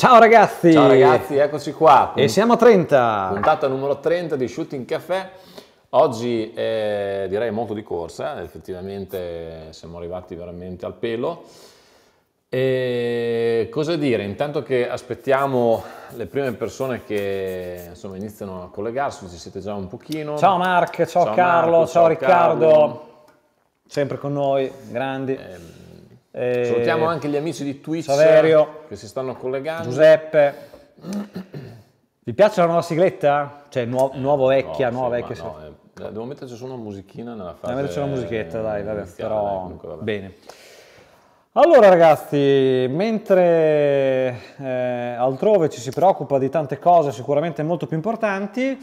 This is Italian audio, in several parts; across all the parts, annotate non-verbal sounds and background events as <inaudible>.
Ciao ragazzi! Ciao ragazzi, eccoci qua. e siamo a 30. Puntata numero 30 di Shooting Café. Oggi è, direi molto di corsa, effettivamente siamo arrivati veramente al pelo. E cosa dire? Intanto che aspettiamo le prime persone che insomma, iniziano a collegarsi, ci siete già un pochino. Ciao Mark, ciao, ciao Carlo, Marco, ciao, ciao, Riccardo, Carlo. sempre con noi, grandi. Eh, eh, Salutiamo anche gli amici di Twitch Saverio, che si stanno collegando. Giuseppe. Vi piace la nuova sigletta? Cioè nuo- nuovo vecchia, no, nuova sì, vecchia. No, eh, devo metterci solo una musichina nella fase. Devo metterci una musichetta, dai, vabbè, però dai, comunque, vabbè. bene. Allora ragazzi, mentre eh, altrove ci si preoccupa di tante cose sicuramente molto più importanti,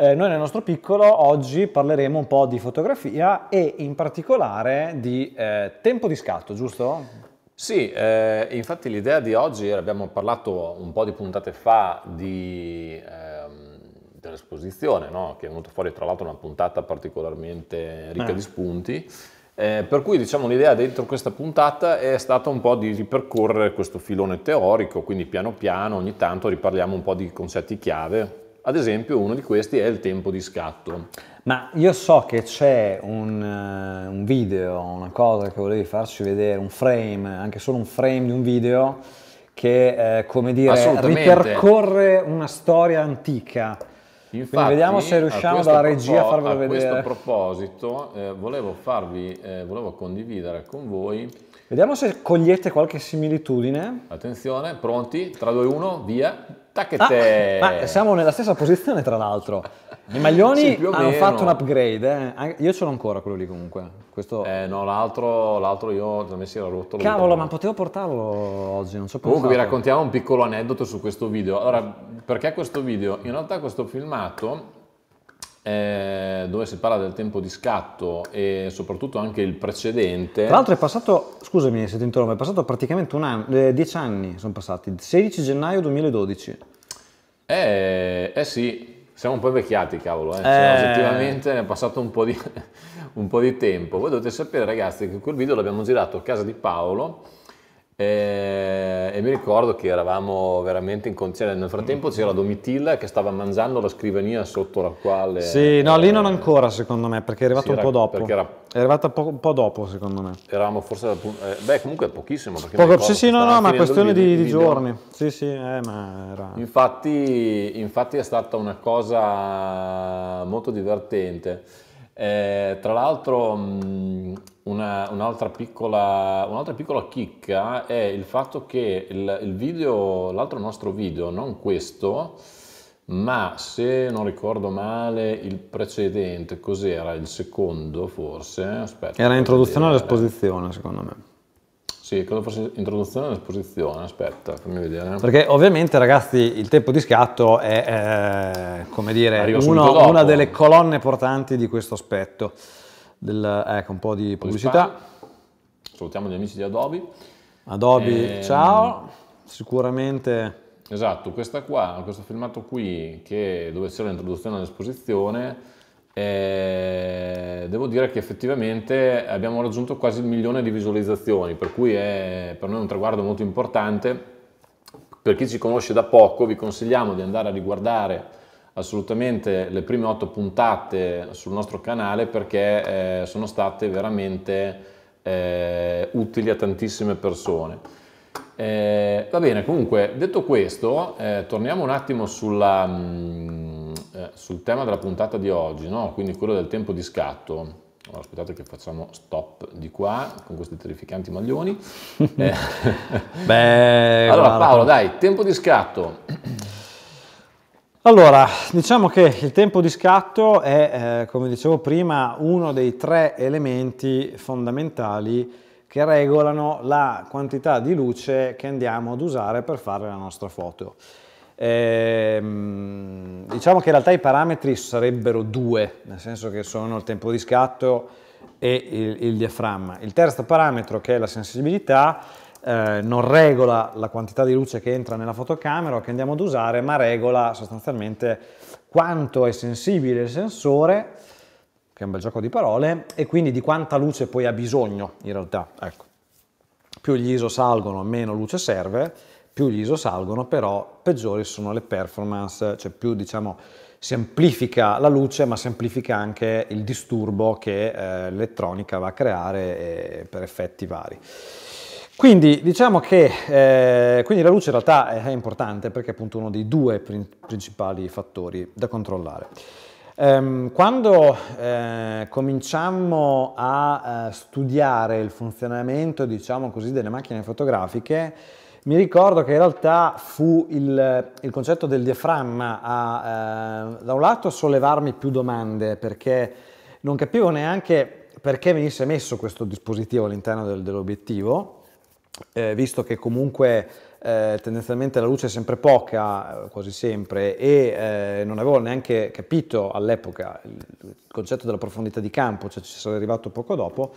eh, noi nel nostro piccolo oggi parleremo un po' di fotografia e in particolare di eh, tempo di scatto, giusto? Sì, eh, infatti l'idea di oggi, abbiamo parlato un po' di puntate fa di, ehm, dell'esposizione, no? che è venuta fuori tra l'altro una puntata particolarmente ricca eh. di spunti, eh, per cui diciamo l'idea dentro questa puntata è stata un po' di ripercorrere questo filone teorico, quindi piano piano ogni tanto riparliamo un po' di concetti chiave ad esempio uno di questi è il tempo di scatto. Ma io so che c'è un, eh, un video, una cosa che volevi farci vedere, un frame, anche solo un frame di un video che, eh, come dire, ripercorre una storia antica. Infatti, Quindi vediamo se riusciamo dalla regia a farvelo a vedere. A questo proposito eh, volevo farvi, eh, volevo condividere con voi. Vediamo se cogliete qualche similitudine. Attenzione, pronti? 3, 2, 1, via. Tacchette. Ah, ma siamo nella stessa posizione, tra l'altro. <laughs> I maglioni sì, hanno fatto un upgrade. Eh. Io ce l'ho ancora quello lì comunque. Questo... Eh, no, l'altro, l'altro io già mi si era rotto. Cavolo, ma potevo portarlo oggi, non so Comunque vi raccontiamo un piccolo aneddoto su questo video. Allora, perché questo video? In realtà questo filmato eh, dove si parla del tempo di scatto e soprattutto anche il precedente. Tra l'altro è passato, scusami se ti interrompo, è passato praticamente un anno, eh, dieci anni sono passati, 16 gennaio 2012. Eh, eh sì, siamo un po' invecchiati, cavolo, eh. Cioè, eh. oggettivamente è passato un po, di, <laughs> un po' di tempo. Voi dovete sapere ragazzi che quel video l'abbiamo girato a casa di Paolo, e, e, mi ricordo che eravamo veramente in condizione. Nel frattempo c'era Domitilla che stava mangiando la scrivania sotto la quale. Sì, no, lì non ancora secondo me, perché è arrivata un po' dopo. Era, è arrivata po- un po' dopo secondo me. Eravamo forse. Eh, beh, comunque pochissimo. Poco, sì, sì, no, no, ma è questione video, di, di giorni. Sì, sì, eh, ma era. Infatti, infatti è stata una cosa molto divertente. Eh, tra l'altro mm, una, un'altra, piccola, un'altra, piccola, chicca è il fatto che il, il video, l'altro nostro video, non questo, ma se non ricordo male il precedente, cos'era? Il secondo forse? Aspetta, Era introduzione all'esposizione secondo me. Sì, credo fosse introduzione all'esposizione, aspetta, fammi vedere. Perché ovviamente ragazzi il tempo di scatto è, eh, come dire, uno, una delle colonne portanti di questo aspetto. Del, ecco, un po' di pubblicità. Salutiamo gli amici di Adobe. Adobe, e, ehm, ciao. Sicuramente... Esatto, questa qua, questo filmato qui, che, dove c'è l'introduzione all'esposizione, e eh, devo dire che effettivamente abbiamo raggiunto quasi il milione di visualizzazioni, per cui è per noi un traguardo molto importante. Per chi ci conosce da poco vi consigliamo di andare a riguardare assolutamente le prime otto puntate sul nostro canale perché eh, sono state veramente eh, utili a tantissime persone. Eh, va bene, comunque, detto questo, eh, torniamo un attimo sulla, mh, mm, eh, sul tema della puntata di oggi, no? quindi quello del tempo di scatto. Allora, aspettate che facciamo stop di qua con questi terrificanti maglioni. <laughs> Eh, Beh, <laughs> allora Paolo, dai, tempo di scatto. Allora, diciamo che il tempo di scatto è, eh, come dicevo prima, uno dei tre elementi fondamentali che regolano la quantità di luce che andiamo ad usare per fare la nostra foto. Ehm, diciamo che in realtà i parametri sarebbero due, nel senso che sono il tempo di scatto e il, il diaframma. Il terzo parametro, che è la sensibilità, eh, non regola la quantità di luce che entra nella fotocamera che andiamo ad usare, ma regola sostanzialmente quanto è sensibile il sensore che è un bel gioco di parole, e quindi di quanta luce poi ha bisogno in realtà. Ecco. Più gli ISO salgono, meno luce serve, più gli ISO salgono, però peggiori sono le performance, cioè più diciamo semplifica la luce ma semplifica anche il disturbo che eh, l'elettronica va a creare eh, per effetti vari. Quindi diciamo che eh, quindi la luce in realtà è importante perché è appunto uno dei due principali fattori da controllare. Ehm, quando eh, cominciammo a eh, studiare il funzionamento, diciamo così, delle macchine fotografiche, mi ricordo che in realtà fu il, il concetto del diaframma a, eh, da un lato, sollevarmi più domande, perché non capivo neanche perché venisse messo questo dispositivo all'interno del, dell'obiettivo, eh, visto che comunque eh, tendenzialmente la luce è sempre poca, eh, quasi sempre, e eh, non avevo neanche capito all'epoca il concetto della profondità di campo, cioè ci sarei arrivato poco dopo,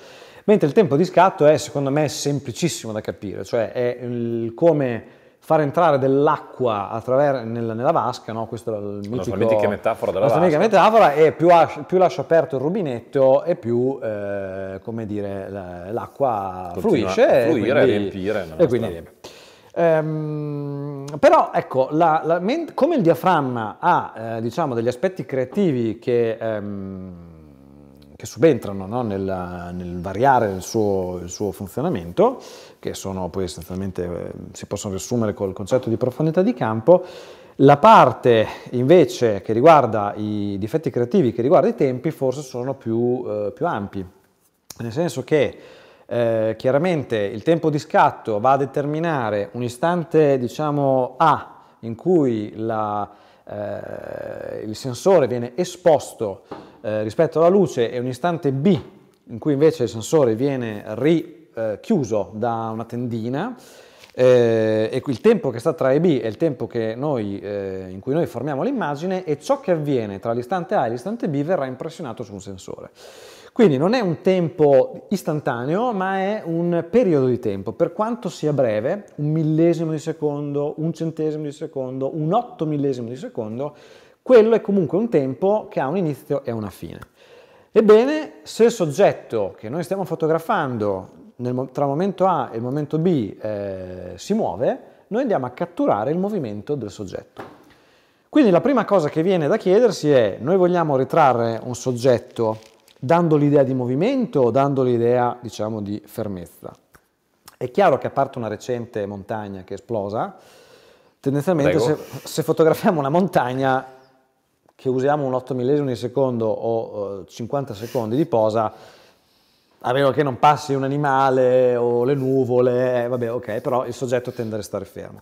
mentre il tempo di scatto è secondo me semplicissimo da capire, cioè è il, come far entrare dell'acqua attraver- nella, nella, vasca, no? questa è il mitico, la mitica metafora della la vasca. La metafora è più, as- più, lascio aperto il rubinetto e più, eh, come dire, l'acqua Continua fluisce. A fluire e, quindi, e riempire. E quindi riempire. Ehm, però ecco, la, la, come il diaframma ha eh, diciamo, degli aspetti creativi che, ehm, che subentrano no? nel, nel, variare il suo, il suo, funzionamento, che sono poi essenzialmente, eh, si possono riassumere col concetto di profondità di campo, la parte invece che riguarda i difetti creativi, che riguarda i tempi, forse sono più, eh, più ampi, nel senso che eh, chiaramente il tempo di scatto va a determinare un istante, diciamo, A, in cui la, eh, il sensore viene esposto eh, rispetto alla luce e un istante B in cui invece il sensore viene richiuso eh, da una tendina eh, e il tempo che sta tra A e B è il tempo noi, eh, in cui noi formiamo l'immagine e ciò che avviene tra l'istante A e l'istante B verrà impressionato su un sensore. Quindi non è un tempo istantaneo, ma è un periodo di tempo, per quanto sia breve, un millesimo di secondo, un centesimo di secondo, un otto millesimo di secondo, quello è comunque un tempo che ha un inizio e una fine. Ebbene, se il soggetto che noi stiamo fotografando nel, tra il momento A e il momento B eh, si muove, noi andiamo a catturare il movimento del soggetto. Quindi la prima cosa che viene da chiedersi è, noi vogliamo ritrarre un soggetto dando l'idea di movimento o dando l'idea, diciamo, di fermezza. È chiaro che a parte una recente montagna che è esplosa, tendenzialmente se, se, fotografiamo una montagna che usiamo un 8 millesimo di secondo o 50 secondi di posa, a meno che non passi un animale o le nuvole, eh, vabbè ok, però il soggetto tende a restare fermo.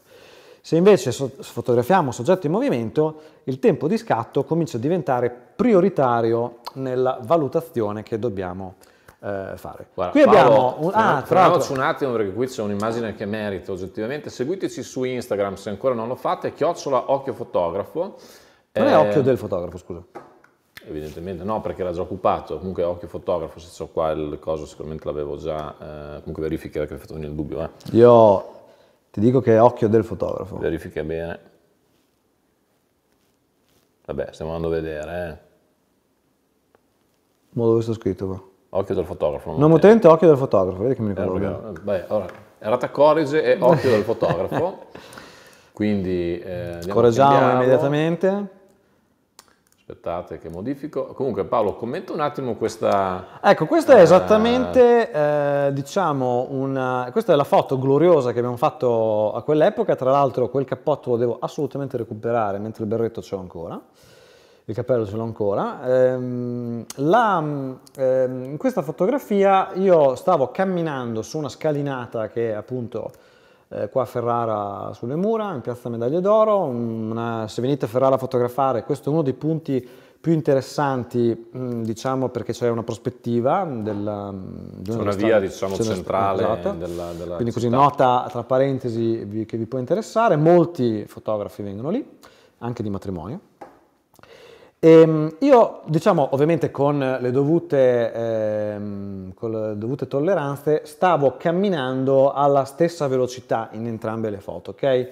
Se invece so- fotografiamo soggetto in movimento, il tempo di scatto comincia a diventare prioritario nella valutazione che dobbiamo eh, fare. Guarda, qui Paolo, abbiamo un, ah, fermiamoci un attimo perché qui c'è un'immagine che merita oggettivamente. Seguiteci su Instagram se ancora non lo fate, chiocciola occhio fotografo. Non eh, è occhio del fotografo, scusa. Evidentemente no, perché era già occupato. Comunque occhio fotografo, se ho qua il coso sicuramente l'avevo già, eh, comunque verifica che mi hai fatto venire il dubbio. Eh. Io ti dico che è occhio del fotografo. Verifica bene. Vabbè, stiamo andando a vedere. Eh. Ma dove sta scritto qua? Occhio del fotografo. Non utente, occhio del fotografo. Vedi che mi ricordo eh, bene. Beh, allora, Errata Corrige e occhio del <laughs> fotografo. Quindi... Eh, Correggiamo immediatamente aspettate che modifico. Comunque Paolo, commenta un attimo questa... Ecco, questa è eh, esattamente, eh, diciamo, una... questa è la foto gloriosa che abbiamo fatto a quell'epoca, tra l'altro quel cappotto lo devo assolutamente recuperare, mentre il berretto ce l'ho ancora, il cappello ce l'ho ancora. Ehm, la, ehm, in questa fotografia io stavo camminando su una scalinata che appunto eh, qua a Ferrara sulle mura, in piazza Medaglie d'Oro. Mm, una, se venite a Ferrara a fotografare, questo è uno dei punti più interessanti, mm, diciamo, perché c'è una prospettiva della, mm, di una, una via diciamo, centrale esatto. della, della Quindi città. così nota tra parentesi vi, che vi può interessare, molti fotografi vengono lì, anche di matrimonio. E ehm, io, diciamo, ovviamente con le dovute, ehm, con le dovute tolleranze, stavo camminando alla stessa velocità in entrambe le foto, ok?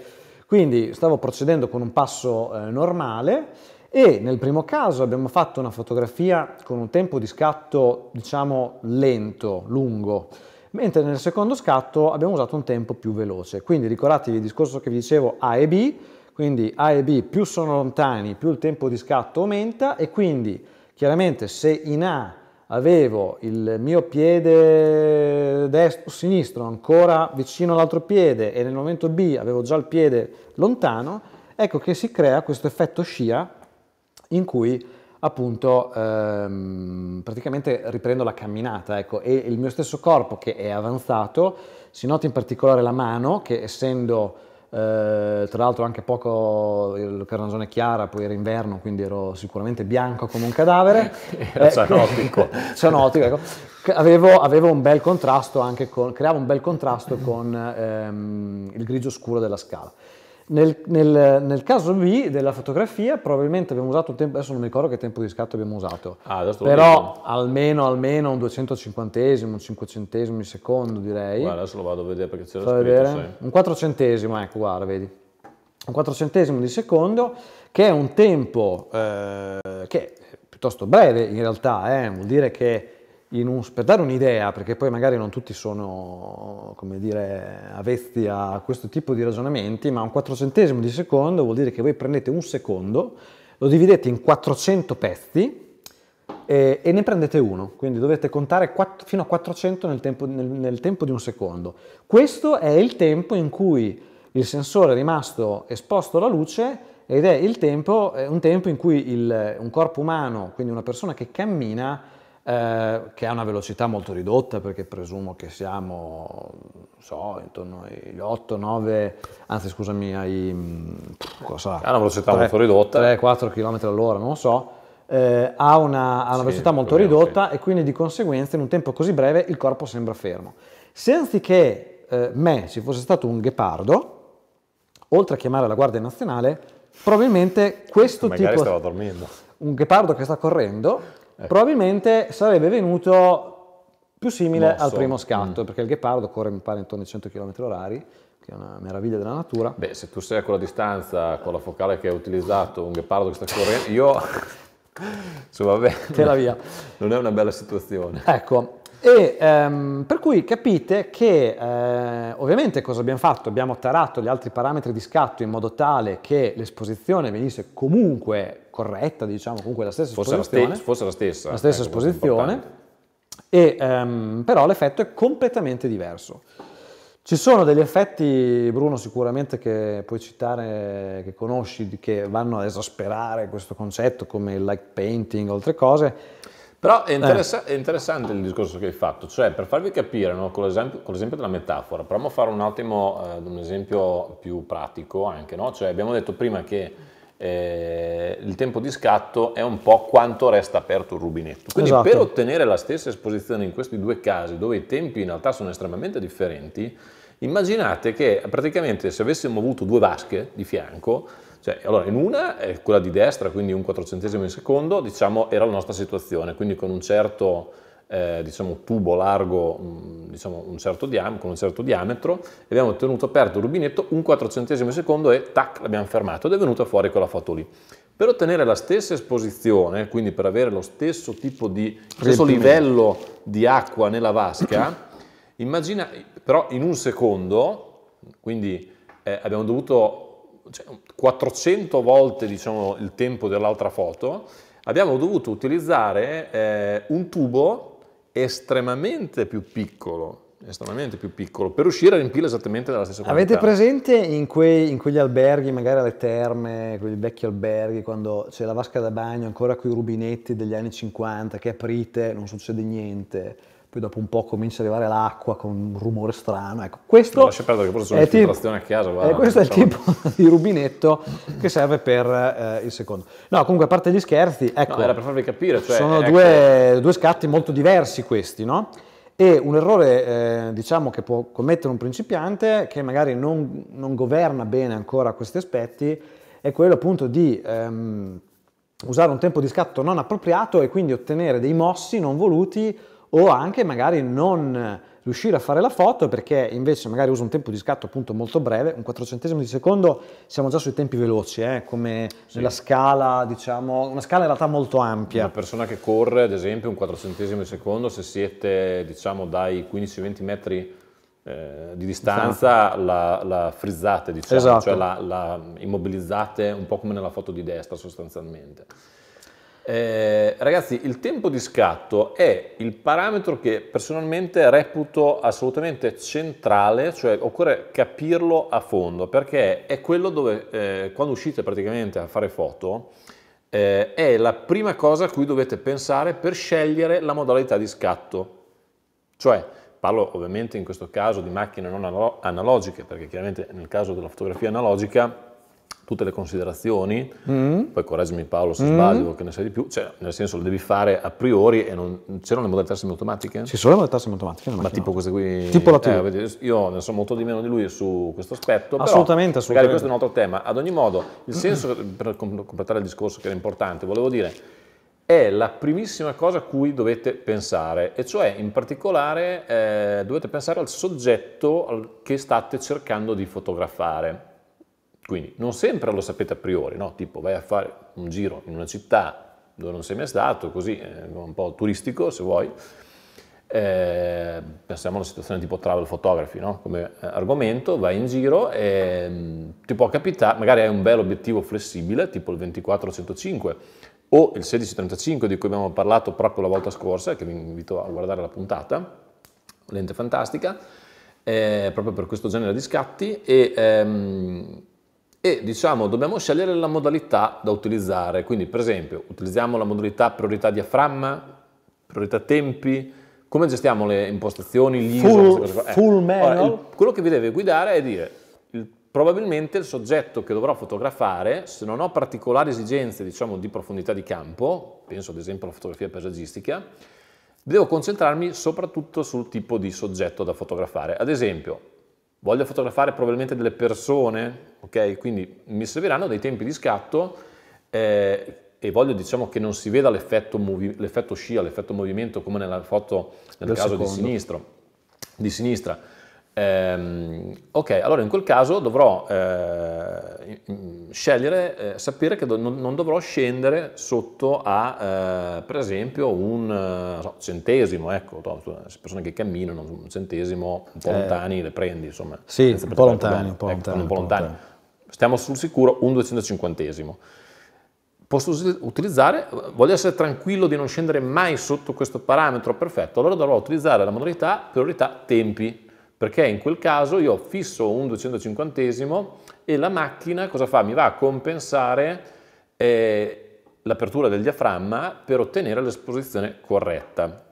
Quindi stavo procedendo con un passo eh, normale e nel primo caso abbiamo fatto una fotografia con un tempo di scatto, diciamo, lento, lungo, mentre nel secondo scatto abbiamo usato un tempo più veloce. Quindi ricordatevi il discorso che vi dicevo A e B, quindi A e B più sono lontani, più il tempo di scatto aumenta e quindi chiaramente se in A avevo il mio piede destro, sinistro ancora vicino all'altro piede e nel momento B avevo già il piede lontano, ecco che si crea questo effetto scia in cui appunto ehm, praticamente riprendo la camminata ecco, e il mio stesso corpo che è avanzato, si nota in particolare la mano che essendo eh, tra l'altro anche poco il carnagione chiara, poi era inverno, quindi ero sicuramente bianco come un cadavere. <laughs> era eh, cianotico. <laughs> cianotico, ecco. Avevo, avevo, un bel contrasto anche con, creavo un bel contrasto con ehm, il grigio scuro della scala. Nel, nel, nel, caso B della fotografia probabilmente abbiamo usato un tempo, adesso non mi ricordo che tempo di scatto abbiamo usato, ah, però almeno, almeno, un 250esimo, un 500 di secondo direi. Guarda, adesso lo vado a vedere perché c'era scritto. Vedere. Un 400esimo, ecco guarda, vedi. Un 400 di secondo che è un tempo eh, che è piuttosto breve in realtà, eh, vuol dire che un, per dare un'idea, perché poi magari non tutti sono, come dire, avvezzi a questo tipo di ragionamenti, ma un quattrocentesimo di secondo vuol dire che voi prendete un secondo, lo dividete in 400 pezzi, e, ne prendete uno, quindi dovete contare 4, fino a 400 nel tempo, nel, nel tempo, di un secondo. Questo è il tempo in cui il sensore è rimasto esposto alla luce ed è, tempo, è un tempo in cui il, un corpo umano, quindi una persona che cammina, eh, che ha una velocità molto ridotta perché presumo che siamo, so, intorno agli 8-9, anzi scusami, ai... Mm, cosa? Ha una velocità 3, molto ridotta. 3-4 km all'ora, non lo so. Eh, ha una, ha una sì, velocità molto proviamo, ridotta sì. e quindi di conseguenza in un tempo così breve il corpo sembra fermo. Se anziché eh, me ci fosse stato un ghepardo, oltre a chiamare la Guardia Nazionale, probabilmente questo Magari tipo... Magari stava dormendo. Un ghepardo che sta correndo ecco. probabilmente sarebbe venuto più simile Mosso. al primo scatto, mm. perché il ghepardo corre mi pare intorno ai 100 km/h, che è una meraviglia della natura. Beh, se tu sei a quella distanza con la focale che hai utilizzato, un ghepardo che sta correndo, io... Insomma, <laughs> vabbè, Te la via. non è una bella situazione. Ecco, e, ehm, per cui capite che eh, ovviamente cosa abbiamo fatto? Abbiamo tarato gli altri parametri di scatto in modo tale che l'esposizione venisse comunque corretta, diciamo comunque la stessa fosse esposizione. La ste fosse la stessa. La stessa ecco, esposizione, e, ehm, però l'effetto è completamente diverso. Ci sono degli effetti, Bruno, sicuramente che puoi citare, che conosci, che vanno ad esasperare questo concetto, come il light painting, altre cose. Però è, eh. interessa- eh. è, interessante il discorso che hai fatto, cioè per farvi capire, no, con, l'esempio, con, l'esempio, della metafora, proviamo a fare un attimo eh, un esempio più pratico anche, no? cioè, abbiamo detto prima che eh, il tempo di scatto è un po' quanto resta aperto il rubinetto. Quindi esatto. per ottenere la stessa esposizione in questi due casi, dove i tempi in realtà sono estremamente differenti, immaginate che praticamente se avessimo avuto due vasche di fianco, cioè, allora, in una, eh, quella di destra, quindi un quattrocentesimo in secondo, diciamo, era la nostra situazione, quindi con un certo eh, diciamo, tubo largo, mm, diciamo, un certo con un certo diametro, abbiamo tenuto aperto il rubinetto un quattrocentesimo in secondo e tac, l'abbiamo fermato ed è venuta fuori quella foto lì. Per ottenere la stessa esposizione, quindi per avere lo stesso tipo di stesso livello di acqua nella vasca, immagina però in un secondo, quindi eh, abbiamo dovuto cioè 400 volte diciamo, il tempo dell'altra foto, abbiamo dovuto utilizzare eh, un tubo estremamente più piccolo estremamente più piccolo, per uscire a riempire esattamente della stessa quantità. Avete presente in, quei, in, quegli alberghi, magari alle terme, quegli vecchi alberghi, quando c'è la vasca da bagno ancora con i rubinetti degli anni 50 che aprite, non succede niente, poi dopo un po' comincia a arrivare l'acqua con un rumore strano. Ecco, questo lascia perdere che forse sono a casa. Guarda, eh, questo è il diciamo. tipo <laughs> di rubinetto che serve per eh, il secondo. No, comunque a parte gli scherzi, ecco, no, era per farvi capire. Cioè, sono ecco. due, due, scatti molto diversi questi, no? E un errore, eh, diciamo, che può commettere un principiante che magari non, non, governa bene ancora questi aspetti è quello appunto di ehm, usare un tempo di scatto non appropriato e quindi ottenere dei mossi non voluti o anche magari non riuscire a fare la foto perché invece magari uso un tempo di scatto appunto molto breve, un 4 centesimo di secondo, siamo già sui tempi veloci, eh? come sì. nella scala, diciamo, una scala in realtà molto ampia. Una persona che corre, ad esempio, un 4 centesimo di secondo, se siete diciamo dai 15-20 metri eh, di distanza esatto. la, la, frizzate, diciamo, esatto. cioè la, la immobilizzate un po' come nella foto di destra sostanzialmente. Eh, ragazzi, il tempo di scatto è il parametro che personalmente reputo assolutamente centrale, cioè occorre capirlo a fondo, perché è quello dove eh, quando uscite praticamente a fare foto eh, è la prima cosa a cui dovete pensare per scegliere la modalità di scatto. Cioè, parlo ovviamente in questo caso di macchine non analogiche, perché chiaramente nel caso della fotografia analogica tutte le considerazioni, mm. poi correggimi Paolo se mm. sbaglio, che ne sai di più, cioè nel senso lo devi fare a priori e non... c'erano le modalità semiautomatiche? Ci sono le modalità semiautomatiche, ma tipo queste qui... Tipo la TV. Eh, io ne so molto di meno di lui su questo aspetto, assolutamente, però, assolutamente. magari questo è un altro tema. Ad ogni modo, il senso, per completare il discorso che era importante, volevo dire, è la primissima cosa a cui dovete pensare, e cioè in particolare eh, dovete pensare al soggetto che state cercando di fotografare. Quindi non sempre lo sapete a priori, no? tipo vai a fare un giro in una città dove non sei mai stato, così eh, un po' turistico se vuoi, eh, pensiamo alla situazione tipo travel photography no? come eh, argomento, vai in giro e mm, ti può capitare, magari hai un bel obiettivo flessibile tipo il 24-105 o il 1635 di cui abbiamo parlato proprio la volta scorsa, che vi invito a guardare la puntata, lente fantastica, eh, proprio per questo genere di scatti e ehm, e diciamo dobbiamo scegliere la modalità da utilizzare. Quindi per esempio utilizziamo la modalità priorità diaframma, priorità tempi, come gestiamo le impostazioni, gli full, ISO, eh. full eh. manual. Ora, il, quello che vi deve guidare è dire il, probabilmente il soggetto che dovrò fotografare, se non ho particolari esigenze diciamo, di profondità di campo, penso ad esempio alla fotografia paesaggistica, devo concentrarmi soprattutto sul tipo di soggetto da fotografare. Ad esempio, voglio fotografare probabilmente delle persone, ok? Quindi mi serviranno dei tempi di scatto eh, e voglio diciamo che non si veda l'effetto, movi- l'effetto scia, l'effetto movimento come nella foto nel Del caso secondo. di sinistro, di sinistra Ehm, ok, allora in quel caso dovrò eh, scegliere, eh, sapere che do, non, non, dovrò scendere sotto a, eh, per esempio, un eh, so, centesimo, ecco, persone che camminano, un centesimo, un po' eh. lontani le prendi, insomma. Sì, un po' lontani, un po' lontani. Ecco, un po' lontani. Stiamo sul sicuro un 250esimo posso utilizzare, voglio essere tranquillo di non scendere mai sotto questo parametro perfetto, allora dovrò utilizzare la modalità priorità tempi perché in quel caso io fisso un 250 e la macchina cosa fa? Mi va a compensare eh, l'apertura del diaframma per ottenere l'esposizione corretta.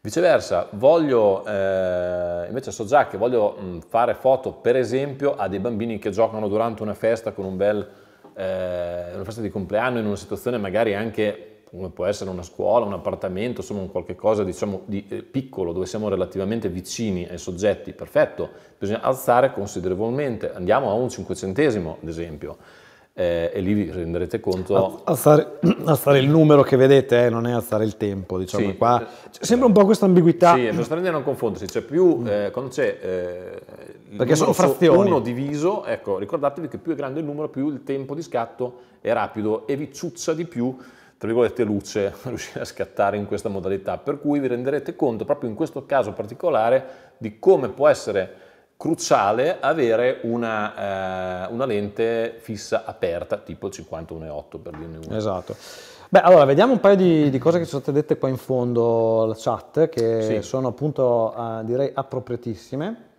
Viceversa, voglio, eh, invece so già che voglio mh, mm, fare foto per esempio a dei bambini che giocano durante una festa con un bel, eh, una festa di compleanno in una situazione magari anche come può essere una scuola, un appartamento, insomma un qualche cosa diciamo, di eh, piccolo dove siamo relativamente vicini ai soggetti, perfetto, bisogna alzare considerevolmente, andiamo a un cinquecentesimo ad esempio. Eh, e lì vi renderete conto. <clears throat> Alzare, il numero che vedete eh, non è alzare il tempo, diciamo sì, qua. C'è cioè, sempre un po' questa ambiguità. Sì, è per stare a non confondersi, c'è più mm. eh, quando c'è eh, perché sono frazioni. Uno diviso, ecco, ricordatevi che più è grande il numero, più il tempo di scatto è rapido e vi ciuccia di più tra virgolette luce <laughs> riuscire a scattare in questa modalità, per cui vi renderete conto proprio in questo caso particolare di come può essere cruciale avere una, eh, una lente fissa aperta, tipo 51.8 per dirne uno. Esatto. Beh, allora vediamo un paio di, di, cose che ci sono state dette qua in fondo alla chat, che sì. sono appunto eh, direi appropriatissime.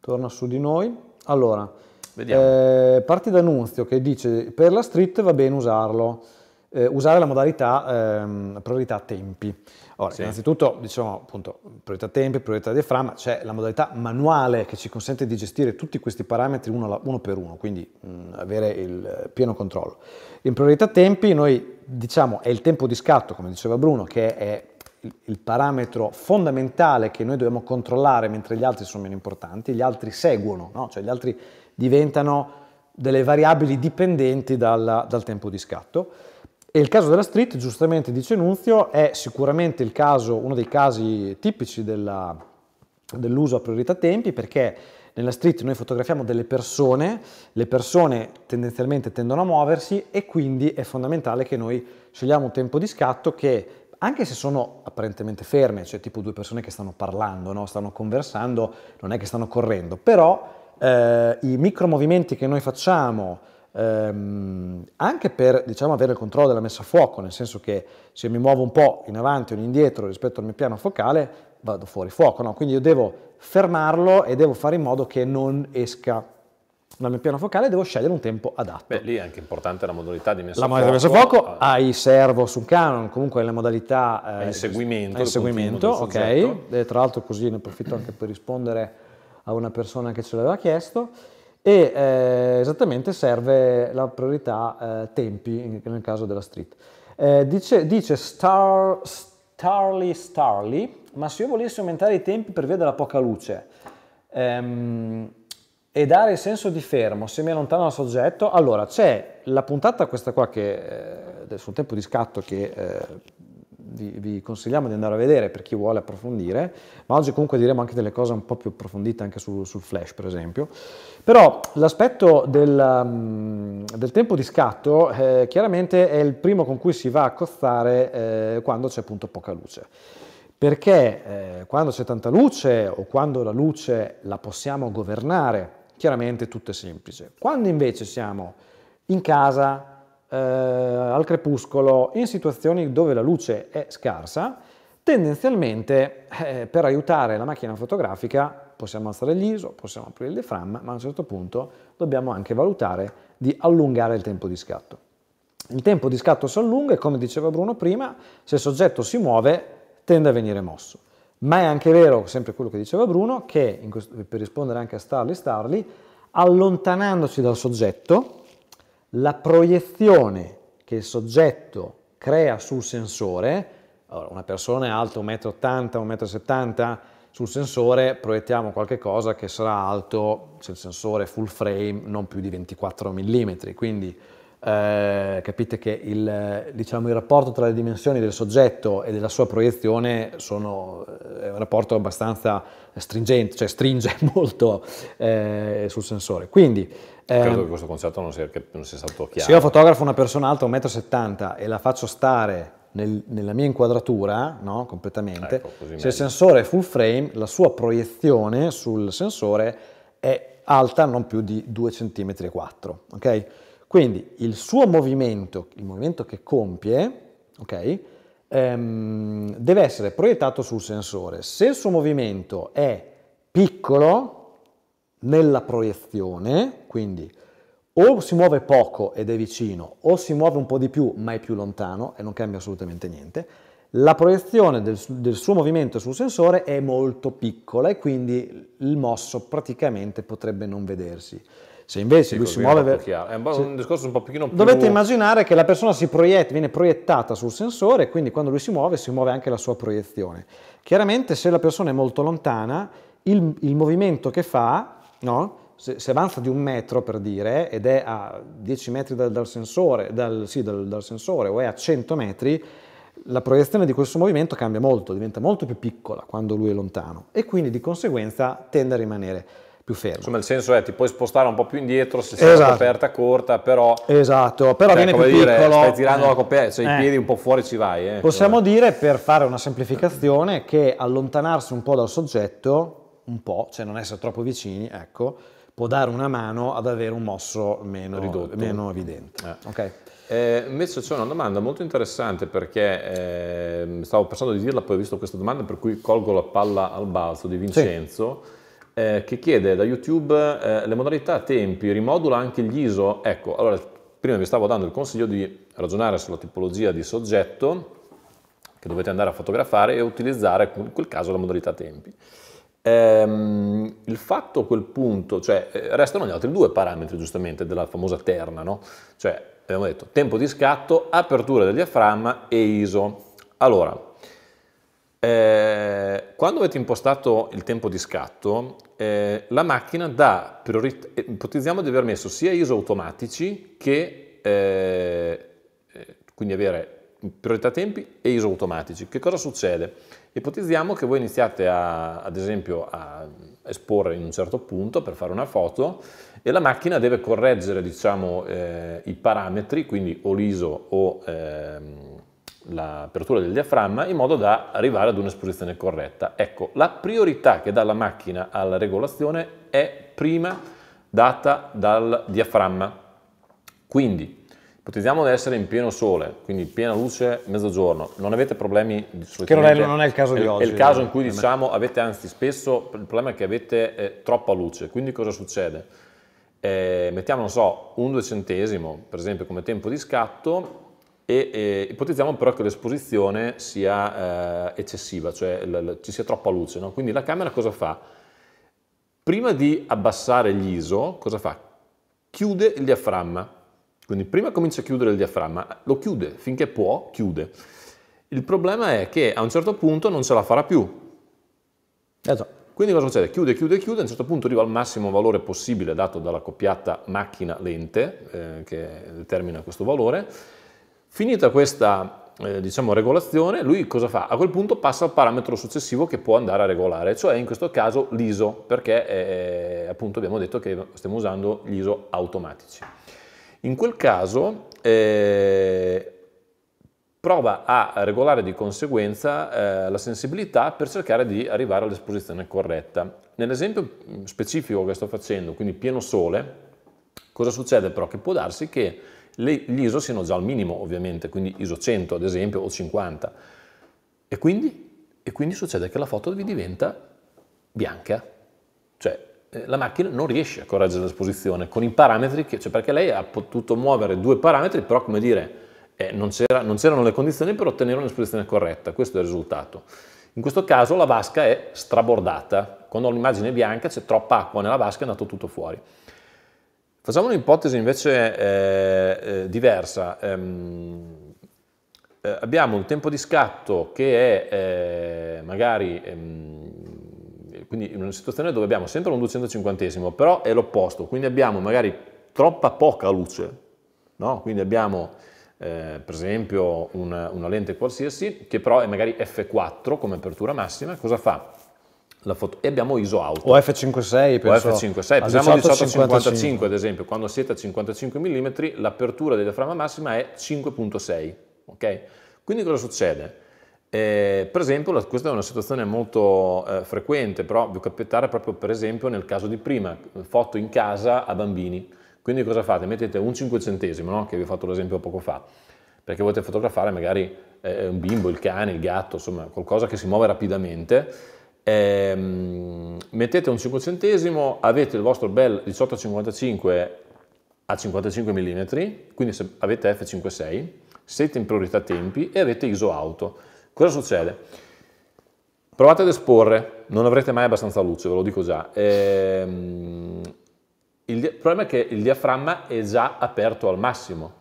Torna su di noi. Allora, eh, parti da Nunzio che dice per la street va bene usarlo eh, usare la modalità ehm, priorità tempi. Ora, sì. innanzitutto, diciamo appunto, priorità tempi, priorità diaframma, c'è la modalità manuale che ci consente di gestire tutti questi parametri uno, uno per uno, quindi mh, avere il pieno controllo. In priorità tempi noi diciamo è il tempo di scatto, come diceva Bruno, che è il, il parametro fondamentale che noi dobbiamo controllare mentre gli altri sono meno importanti, gli altri seguono, no? cioè gli altri diventano delle variabili dipendenti dal, dal tempo di scatto. E il caso della street, giustamente dice Nunzio, è sicuramente caso, uno dei casi tipici dell'uso a priorità tempi perché nella street noi fotografiamo delle persone, le persone tendenzialmente tendono a muoversi e quindi è fondamentale che noi scegliamo un tempo di scatto che anche se sono apparentemente ferme, cioè tipo due persone che stanno parlando, no? stanno conversando, non è che stanno correndo, però eh, i micromovimenti che noi facciamo ehm, anche per diciamo, avere il controllo della messa a fuoco, nel senso che se mi muovo un po' in avanti o in indietro rispetto al mio piano focale vado fuori fuoco, no? quindi io devo fermarlo e devo fare in modo che non esca dal mio piano focale devo scegliere un tempo adatto. Beh, lì è anche importante la modalità di messa a fuoco. La modalità di messa a fuoco, ah. hai servo su un Canon, comunque la modalità... Eh, inseguimento. Inseguimento, ok. E tra l'altro così ne approfitto anche per rispondere a una persona che ce l'aveva chiesto e eh, esattamente serve la priorità eh, tempi nel caso della street. Eh, dice, dice star, Starly Starly, ma se io volessi aumentare i tempi per via della poca luce ehm, e dare il senso di fermo se mi allontano dal soggetto, allora c'è la puntata questa qua che, eh, sul tempo di scatto che eh, vi, vi, consigliamo di andare a vedere per chi vuole approfondire, ma oggi comunque diremo anche delle cose un po' più approfondite anche su, sul flash per esempio. Però l'aspetto del, mm, del, tempo di scatto eh, chiaramente è il primo con cui si va a cozzare eh, quando c'è appunto poca luce perché eh, quando c'è tanta luce o quando la luce la possiamo governare, chiaramente tutto è semplice. Quando invece siamo in casa, eh, al crepuscolo in situazioni dove la luce è scarsa, tendenzialmente eh, per aiutare la macchina fotografica possiamo alzare gli ISO, possiamo aprire il fram, ma a un certo punto dobbiamo anche valutare di allungare il tempo di scatto. Il tempo di scatto si allunga e come diceva Bruno prima, se il soggetto si muove tende a venire mosso. Ma è anche vero, sempre quello che diceva Bruno, che questo, per rispondere anche a Starly Starly, allontanandoci dal soggetto la proiezione che il soggetto crea sul sensore, allora, una persona è alta 1,80 m, 1,70 m, sul sensore proiettiamo qualcosa che sarà alto, se il sensore è full frame, non più di 24 mm, quindi eh, capite che il, diciamo, il, rapporto tra le dimensioni del soggetto e della sua proiezione sono, eh, è un rapporto abbastanza stringente, cioè stringe <laughs> molto eh, sul sensore. Quindi Credo ehm, che questo concetto non sia, non sia, stato chiaro. Se io fotografo una persona alta 1,70 m e la faccio stare nel, nella mia inquadratura, no? completamente, ecco, se meglio. il sensore è full frame, la sua proiezione sul sensore è alta non più di 2,4 cm. Okay? Quindi il suo movimento, il movimento che compie, okay, ehm, deve essere proiettato sul sensore. Se il suo movimento è piccolo, nella proiezione, quindi o si muove poco ed è vicino, o si muove un po' di più ma è più lontano e non cambia assolutamente niente, la proiezione del, del suo movimento sul sensore è molto piccola e quindi il mosso praticamente potrebbe non vedersi. Se invece sì, lui si muove verso... È un, se, un discorso un po' più... Dovete immaginare che la persona si proietta, viene proiettata sul sensore e quindi quando lui si muove si muove anche la sua proiezione. Chiaramente se la persona è molto lontana, il, il movimento che fa no? se, se, avanza di un metro per dire ed è a 10 metri dal, dal sensore, dal, sì, dal, sensore o è a 100 metri, la proiezione di questo movimento cambia molto, diventa molto più piccola quando lui è lontano e quindi di conseguenza tende a rimanere più fermo. Insomma, il senso è ti puoi spostare un po' più indietro se sei esatto. coperta corta, però Esatto, però cioè, viene più dire, piccolo. Stai tirando eh. la coperta, cioè eh. i piedi un po' fuori ci vai, eh. Possiamo cioè. dire per fare una semplificazione che allontanarsi un po' dal soggetto un po', cioè non essere troppo vicini, ecco, può dare una mano ad avere un mosso meno, Ridotto. meno evidente. Eh. Okay. Eh, invece c'è una domanda molto interessante perché eh, stavo pensando di dirla, poi ho visto questa domanda per cui colgo la palla al balzo di Vincenzo. Sì. Eh, che chiede da YouTube eh, le modalità tempi, rimodula anche gli ISO? Ecco, allora prima vi stavo dando il consiglio di ragionare sulla tipologia di soggetto che dovete andare a fotografare e utilizzare in quel caso la modalità tempi. Ehm, il fatto a quel punto, cioè eh, restano gli altri due parametri giustamente della famosa terna, no? cioè abbiamo detto tempo di scatto, apertura del diaframma e ISO. Allora, eh, quando avete impostato il tempo di scatto, eh, la macchina dà priorità, eh, ipotizziamo di aver messo sia ISO automatici che, eh, eh, quindi avere priorità tempi e ISO automatici. Che cosa succede? Ipotizziamo che voi iniziate a, ad esempio a esporre in un certo punto per fare una foto e la macchina deve correggere diciamo, eh, i parametri, quindi o l'ISO o ehm, l'apertura del diaframma in modo da arrivare ad un'esposizione corretta. Ecco, la priorità che dà la macchina alla regolazione è prima data dal diaframma. Quindi ipotizziamo di essere in pieno sole, quindi piena luce, mezzogiorno, non avete problemi di Che non è, non è, il caso di oggi. È il caso in cui eh. diciamo avete, anzi spesso, il problema è che avete eh, troppa luce, quindi cosa succede? Eh, mettiamo, non so, un duecentesimo, per esempio, come tempo di scatto e, e ipotizziamo però che l'esposizione sia eh, eccessiva, cioè l, l, ci sia troppa luce, no? quindi la camera cosa fa? Prima di abbassare gli ISO, cosa fa? Chiude il diaframma, quindi prima comincia a chiudere il diaframma, lo chiude, finché può, chiude. Il problema è che a un certo punto non ce la farà più. Esatto. Quindi cosa succede? Chiude, chiude, chiude, a un certo punto arriva al massimo valore possibile dato dalla coppiata macchina-lente, eh, che determina questo valore. Finita questa eh, diciamo, regolazione, lui cosa fa? A quel punto passa al parametro successivo che può andare a regolare, cioè in questo caso l'ISO, perché eh, eh appunto abbiamo detto che stiamo usando gli ISO automatici. In quel caso eh, prova a regolare di conseguenza eh, la sensibilità per cercare di arrivare all'esposizione corretta. Nell'esempio mm, specifico che sto facendo, quindi pieno sole, cosa succede però? Che può darsi che le, gli ISO siano già al minimo ovviamente, quindi ISO 100 ad esempio o 50 e quindi, e quindi succede che la foto vi diventa bianca, cioè eh, la macchina non riesce a correggere l'esposizione con i parametri, che, cioè perché lei ha potuto muovere due parametri, però come dire, eh, non, c'erano le condizioni per ottenere un'esposizione corretta, questo è il risultato. In questo caso la vasca è strabordata, quando l'immagine è bianca c'è troppa acqua nella vasca e è andato tutto fuori. Facciamo un'ipotesi invece eh, eh, diversa. Ehm, eh, abbiamo un tempo di scatto che è eh, magari ehm, quindi in una situazione dove abbiamo sempre un 250, però è l'opposto, quindi abbiamo magari troppa poca luce, no? quindi abbiamo eh, per esempio una, una, lente qualsiasi che però è magari f4 come apertura massima, cosa fa? e abbiamo ISO auto. O f5.6 penso. O f5.6, pensiamo 18-55 ad esempio, quando siete a 55 mm l'apertura della frama massima è 5.6, ok? Quindi cosa succede? Eh, per esempio, la, questa è una situazione molto eh, frequente, però vi capitare proprio per esempio nel caso di prima, foto in casa a bambini. Quindi cosa fate? Mettete un cinquecentesimo, no? che vi ho fatto l'esempio poco fa, perché volete fotografare magari eh, eh un bimbo, il cane, il gatto, insomma qualcosa che si muove rapidamente. Ehm, mettete un 5 centesimo, avete il vostro bel 1855 a 55 mm, quindi se avete f5.6, siete in priorità tempi e avete ISO auto Cosa succede? Provate ad esporre, non avrete mai abbastanza luce, ve lo dico già. Ehm, il, il problema è che il diaframma è già aperto al massimo,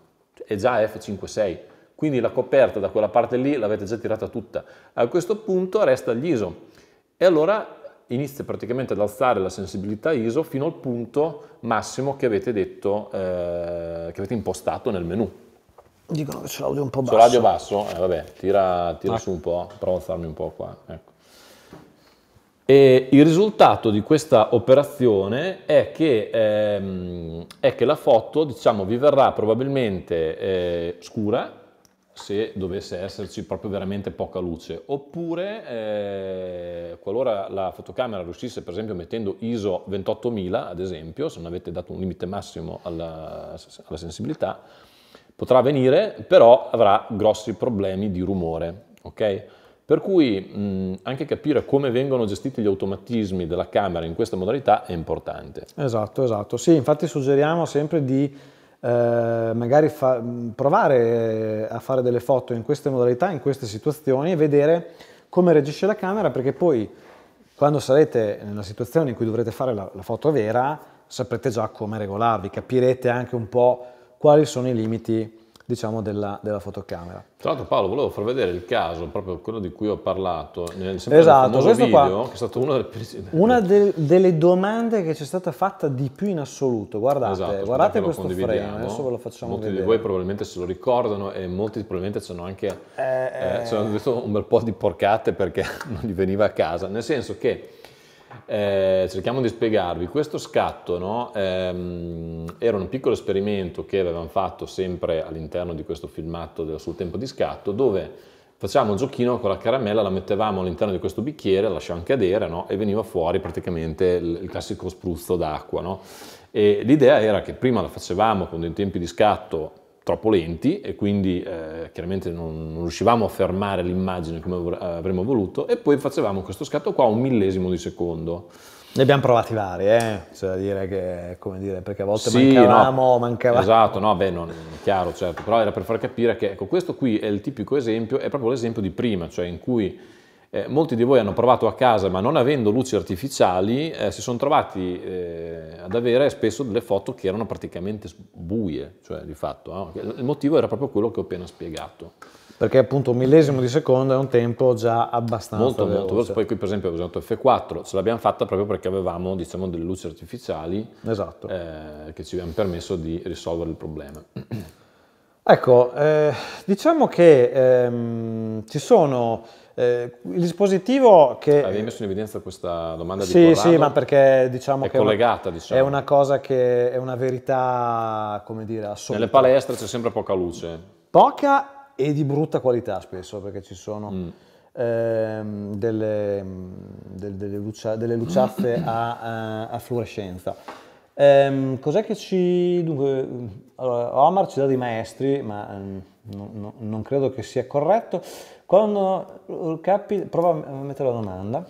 è già F56, quindi la coperta da quella parte lì l'avete già tirata tutta. A questo punto resta gli ISO e allora inizia praticamente ad alzare la sensibilità ISO fino al punto massimo che avete detto, eh, che avete impostato nel menu. Dicono che c'è l'audio un po' basso. C'è l'audio basso? Eh, vabbè, tira, tira ah. su un po', provo a alzarmi un po' qua. Ecco. E il risultato di questa operazione è che, ehm, è che la foto diciamo, vi verrà probabilmente eh, scura se dovesse esserci proprio veramente poca luce, oppure eh, qualora la fotocamera riuscisse per esempio mettendo ISO 28000 ad esempio, se non avete dato un limite massimo alla, alla sensibilità, potrà venire, però avrà grossi problemi di rumore. ok? Per cui mh, anche capire come vengono gestiti gli automatismi della camera in questa modalità è importante. Esatto, esatto. Sì, infatti suggeriamo sempre di eh, magari fa, provare eh, a fare delle foto in queste modalità, in queste situazioni e vedere come reagisce la camera perché poi quando sarete nella situazione in cui dovrete fare la, la foto vera saprete già come regolarvi, capirete anche un po' quali sono i limiti diciamo, della, della, fotocamera. Tra l'altro Paolo, volevo far vedere il caso, proprio quello di cui ho parlato, nel, esatto, questo video, qua, che è stata una, delle, una del, delle domande che ci è stata fatta di più in assoluto. Guardate, esatto, guardate questo frame, adesso ve lo facciamo molti vedere. Molti di voi probabilmente se lo ricordano e molti probabilmente ci hanno anche eh, eh, detto eh. un bel po' di porcate perché <laughs> non gli veniva a casa, nel senso che eh, cerchiamo di spiegarvi. Questo scatto no, ehm, era un piccolo esperimento che avevamo fatto sempre all'interno di questo filmato del, sul tempo di scatto, dove facevamo un giochino con la caramella, la mettevamo all'interno di questo bicchiere, la lasciavamo cadere no, e veniva fuori praticamente il, il classico spruzzo d'acqua. No? l'idea era che prima la facevamo con dei tempi di scatto troppo lenti e quindi eh, chiaramente non, non, riuscivamo a fermare l'immagine come avremmo voluto e poi facevamo questo scatto qua a un millesimo di secondo. Ne abbiamo provati vari, eh? cioè dire che, come dire, perché a volte sì, mancavamo, no, mancava... Esatto, no, beh, non è chiaro, certo, però era per far capire che, ecco, questo qui è il tipico esempio, è proprio l'esempio di prima, cioè in cui eh, molti di voi hanno provato a casa, ma non avendo luci artificiali, eh, si sono trovati eh, ad avere spesso delle foto che erano praticamente buie, cioè di fatto. Il motivo era proprio quello che ho appena spiegato. Perché appunto un millesimo di secondo è un tempo già abbastanza molto, veloce. Molto veloce. Poi qui per esempio ho usato F4, ce l'abbiamo fatta proprio perché avevamo diciamo, delle luci artificiali esatto. Eh, che ci hanno permesso di risolvere il problema. Ecco, eh, diciamo che ehm, ci sono eh, il dispositivo che... Avevi messo in evidenza questa domanda sì, di Corrado. Sì, sì, ma perché diciamo è che collegata, è una, diciamo. è una cosa che è una verità, come dire, assoluta. Nelle palestre c'è sempre poca luce. Poca e di brutta qualità spesso, perché ci sono mm. ehm, delle, delle, delle, lucia, delle, luciazze <coughs> a, a, a fluorescenza. Ehm, cos'è che ci... Dunque, allora, Omar ci dà dei maestri, ma ehm, no, no, non credo che sia corretto. Quando eh, capi... Prova a mettere la domanda.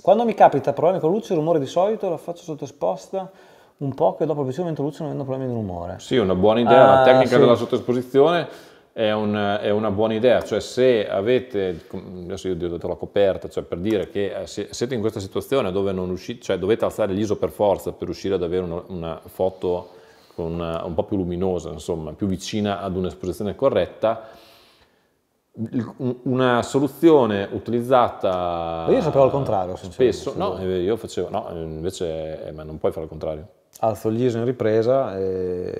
Quando mi capita problemi con luce e rumore di solito, la faccio sottosposta un po' che dopo il avvicinamento luce non avendo problemi di rumore. Sì, una buona idea, ah, la tecnica sì. della sottoesposizione è, un, è, una buona idea, cioè se avete, adesso io vi ho detto la coperta, cioè per dire che eh, se siete in questa situazione dove non uscite, cioè dovete alzare l'ISO per forza per riuscire ad avere una, una foto una, eh, un po' più luminosa, insomma, più vicina ad un'esposizione corretta, una soluzione utilizzata. Io sapevo il contrario, spesso. No, eh, io facevo, no, eh, invece, eh, ma non puoi fare il contrario. Alzo gli ISO in ripresa e.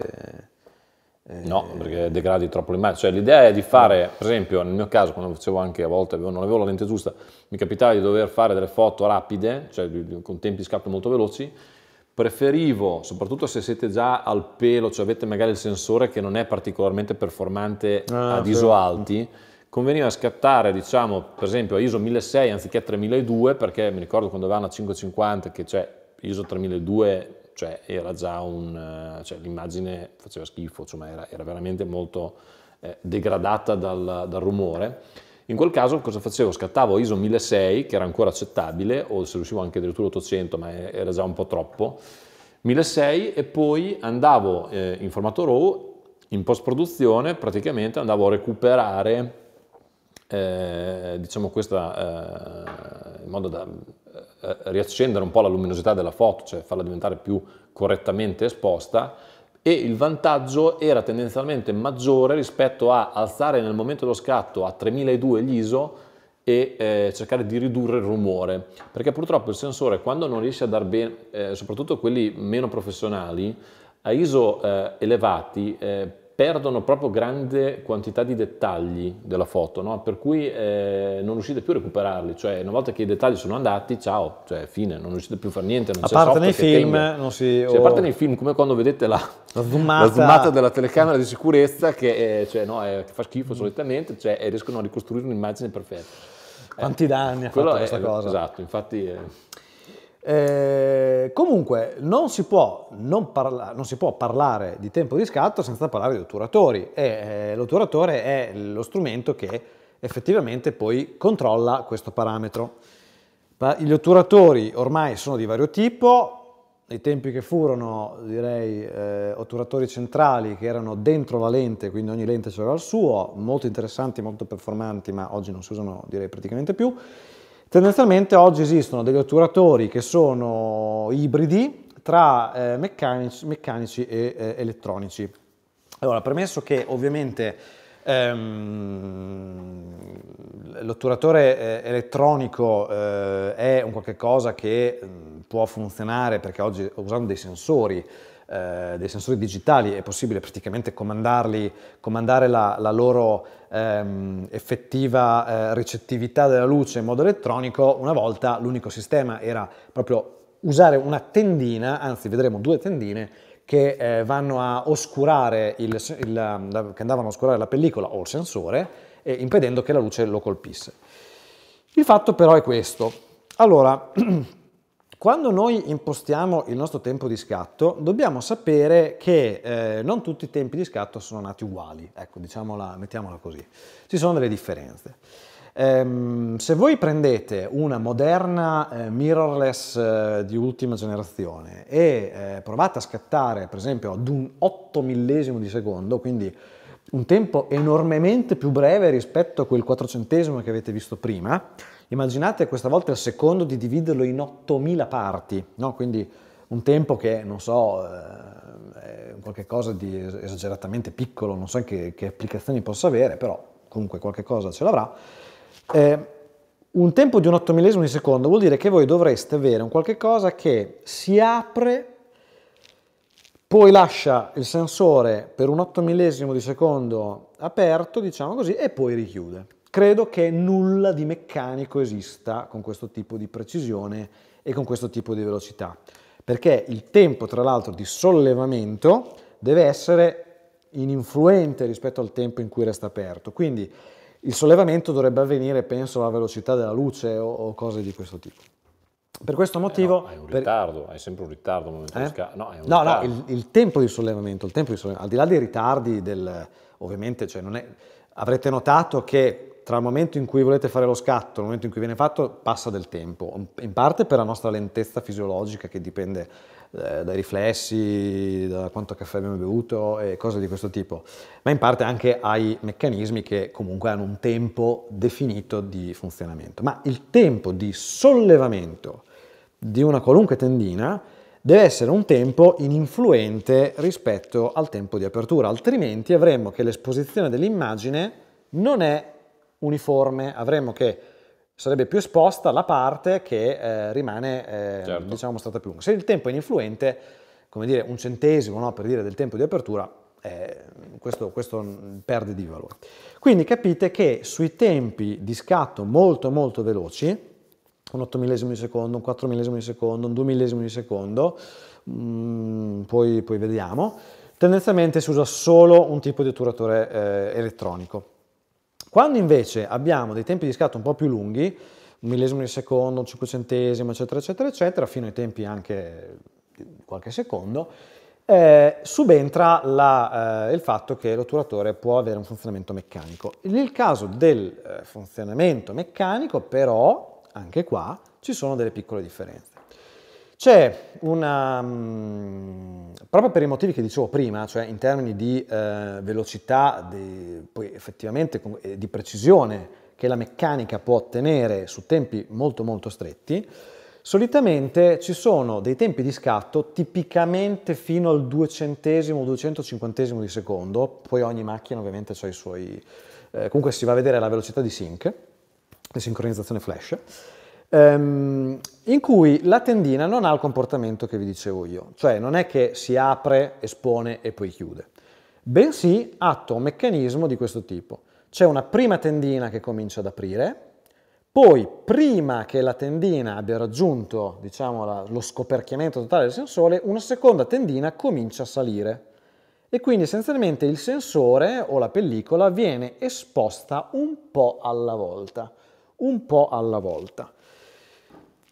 e no, perché degradi troppo l'immagine. Cioè, l'idea è di fare, per esempio, nel mio caso, quando facevo anche a volte, avevo, non avevo la lente giusta, mi capitava di dover fare delle foto rapide, cioè con tempi di scatto molto veloci, preferivo, soprattutto se siete già al pelo, cioè avete magari il sensore che non è particolarmente performante ah, a viso sì. alti, mm conveniva scattare diciamo per esempio a ISO 1600 anziché 3002 perché mi ricordo quando avevano a 550 che cioè, ISO 3002 cioè, era già un eh, cioè, l'immagine faceva schifo cioè, era, era, veramente molto eh, degradata dal, dal, rumore in quel caso cosa facevo? Scattavo ISO 1600 che era ancora accettabile o se riuscivo anche addirittura 800 ma era già un po' troppo 1600 e poi andavo eh, in formato RAW in post produzione praticamente andavo a recuperare eh, diciamo questa, eh, in modo da eh, riaccendere un po' la luminosità della foto, cioè farla diventare più correttamente esposta e il vantaggio era tendenzialmente maggiore rispetto a alzare nel momento dello scatto a 3002 l'ISO e eh, cercare di ridurre il rumore, perché purtroppo il sensore quando non riesce a dar bene, eh, soprattutto quelli meno professionali, a ISO eh, elevati eh, perdono proprio grande quantità di dettagli della foto, no? per cui eh, non riuscite più a recuperarli, cioè una volta che i dettagli sono andati, ciao, cioè fine, non riuscite più a fare niente. a parte nei film, non si, cioè, a parte nei film, come quando vedete la, la, zoomata. <laughs> la zoomata. della telecamera di sicurezza che, è, eh, cioè, no, è, fa schifo mm. solitamente cioè, e riescono a ricostruire un'immagine perfetta. Quanti danni ha fatto questa cosa? Esatto, infatti... Eh, eh, comunque non si, non, parla- non si, può parlare di tempo di scatto senza parlare di otturatori e eh, l'otturatore è lo strumento che effettivamente poi controlla questo parametro. Gli otturatori ormai sono di vario tipo, nei tempi che furono direi eh, otturatori centrali che erano dentro la lente, quindi ogni lente aveva il suo, molto interessanti, molto performanti ma oggi non si usano direi praticamente più. Tendenzialmente oggi esistono degli otturatori che sono ibridi tra eh, meccanici, meccanici, e eh, elettronici. Allora, premesso che ovviamente ehm, l'otturatore eh, elettronico eh, è un qualche cosa che mh, mm, può funzionare perché oggi usando dei sensori eh, dei sensori digitali è possibile praticamente comandarli, comandare la, la loro ehm, effettiva eh, ricettività della luce in modo elettronico, una volta l'unico sistema era proprio usare una tendina, anzi vedremo due tendine, che, eh, vanno a oscurare il, il, che andavano a oscurare la pellicola o il sensore, impedendo che la luce lo colpisse. Il fatto però è questo. Allora, <clears throat> Quando noi impostiamo il nostro tempo di scatto, dobbiamo sapere che eh, non tutti i tempi di scatto sono nati uguali, ecco, diciamola, mettiamola così. Ci sono delle differenze. Ehm, se voi prendete una moderna eh, mirrorless eh, di ultima generazione e eh, provate a scattare, per esempio, ad un 8 millesimo di secondo, quindi un tempo enormemente più breve rispetto a quel 4 centesimo che avete visto prima, Immaginate questa volta il secondo di dividerlo in 8000 parti, no? quindi un tempo che, non so, eh, è qualcosa di esageratamente piccolo, non so che, che applicazioni possa avere, però comunque qualche cosa ce l'avrà. Eh, un tempo di un 8 millesimo di secondo vuol dire che voi dovreste avere un qualche cosa che si apre, poi lascia il sensore per un 8 millesimo di secondo aperto, diciamo così, e poi richiude. Credo che nulla di meccanico esista con questo tipo di precisione e con questo tipo di velocità, perché il tempo, tra l'altro, di sollevamento deve essere ininfluente rispetto al tempo in cui resta aperto. Quindi il sollevamento dovrebbe avvenire, penso, alla velocità della luce o, o cose di questo tipo. Per questo motivo... Eh no, hai un ritardo, per... hai sempre un ritardo al momento eh? di No, no, no il, il, tempo di sollevamento, il tempo di sollevamento, al di là dei ritardi, del, ovviamente, cioè è, avrete notato che tra il momento in cui volete fare lo scatto e il momento in cui viene fatto passa del tempo, in parte per la nostra lentezza fisiologica che dipende eh, dai riflessi, da quanto caffè abbiamo bevuto e cose di questo tipo, ma in parte anche ai meccanismi che comunque hanno un tempo definito di funzionamento. Ma il tempo di sollevamento di una qualunque tendina deve essere un tempo ininfluente rispetto al tempo di apertura, altrimenti avremmo che l'esposizione dell'immagine non è uniforme, avremmo che sarebbe più esposta la parte che eh, rimane, eh, certo. diciamo, stata più lunga. Se il tempo è influente, come dire, un centesimo no, per dire del tempo di apertura, eh, questo, questo, perde di valore. Quindi capite che sui tempi di scatto molto molto veloci, un 8 millesimo di secondo, un 4 millesimo di secondo, un 2 millesimo di secondo, mh, mm, poi, poi, vediamo, tendenzialmente si usa solo un tipo di otturatore eh, elettronico. Quando invece abbiamo dei tempi di scatto un po' più lunghi, un millesimo di secondo, un cinquecentesimo, eccetera, eccetera, eccetera, fino ai tempi anche di qualche secondo, eh, subentra la, eh, il fatto che l'otturatore può avere un funzionamento meccanico. Nel caso del eh, funzionamento meccanico, però, anche qua ci sono delle piccole differenze. C'è una, mm, proprio per i motivi che dicevo prima, cioè in termini di eh, velocità, di, poi effettivamente di precisione che la meccanica può ottenere su tempi molto molto stretti, solitamente ci sono dei tempi di scatto tipicamente fino al 200-250 di secondo, poi ogni macchina ovviamente ha i suoi... Eh, comunque si va a vedere la velocità di sync, di sincronizzazione flash, ehm, in cui la tendina non ha il comportamento che vi dicevo io, cioè non è che si apre, espone e poi chiude, bensì attua un meccanismo di questo tipo. C'è una prima tendina che comincia ad aprire, poi, prima che la tendina abbia raggiunto diciamo, lo scoperchiamento totale del sensore, una seconda tendina comincia a salire e quindi essenzialmente il sensore o la pellicola viene esposta un po' alla volta, un po' alla volta.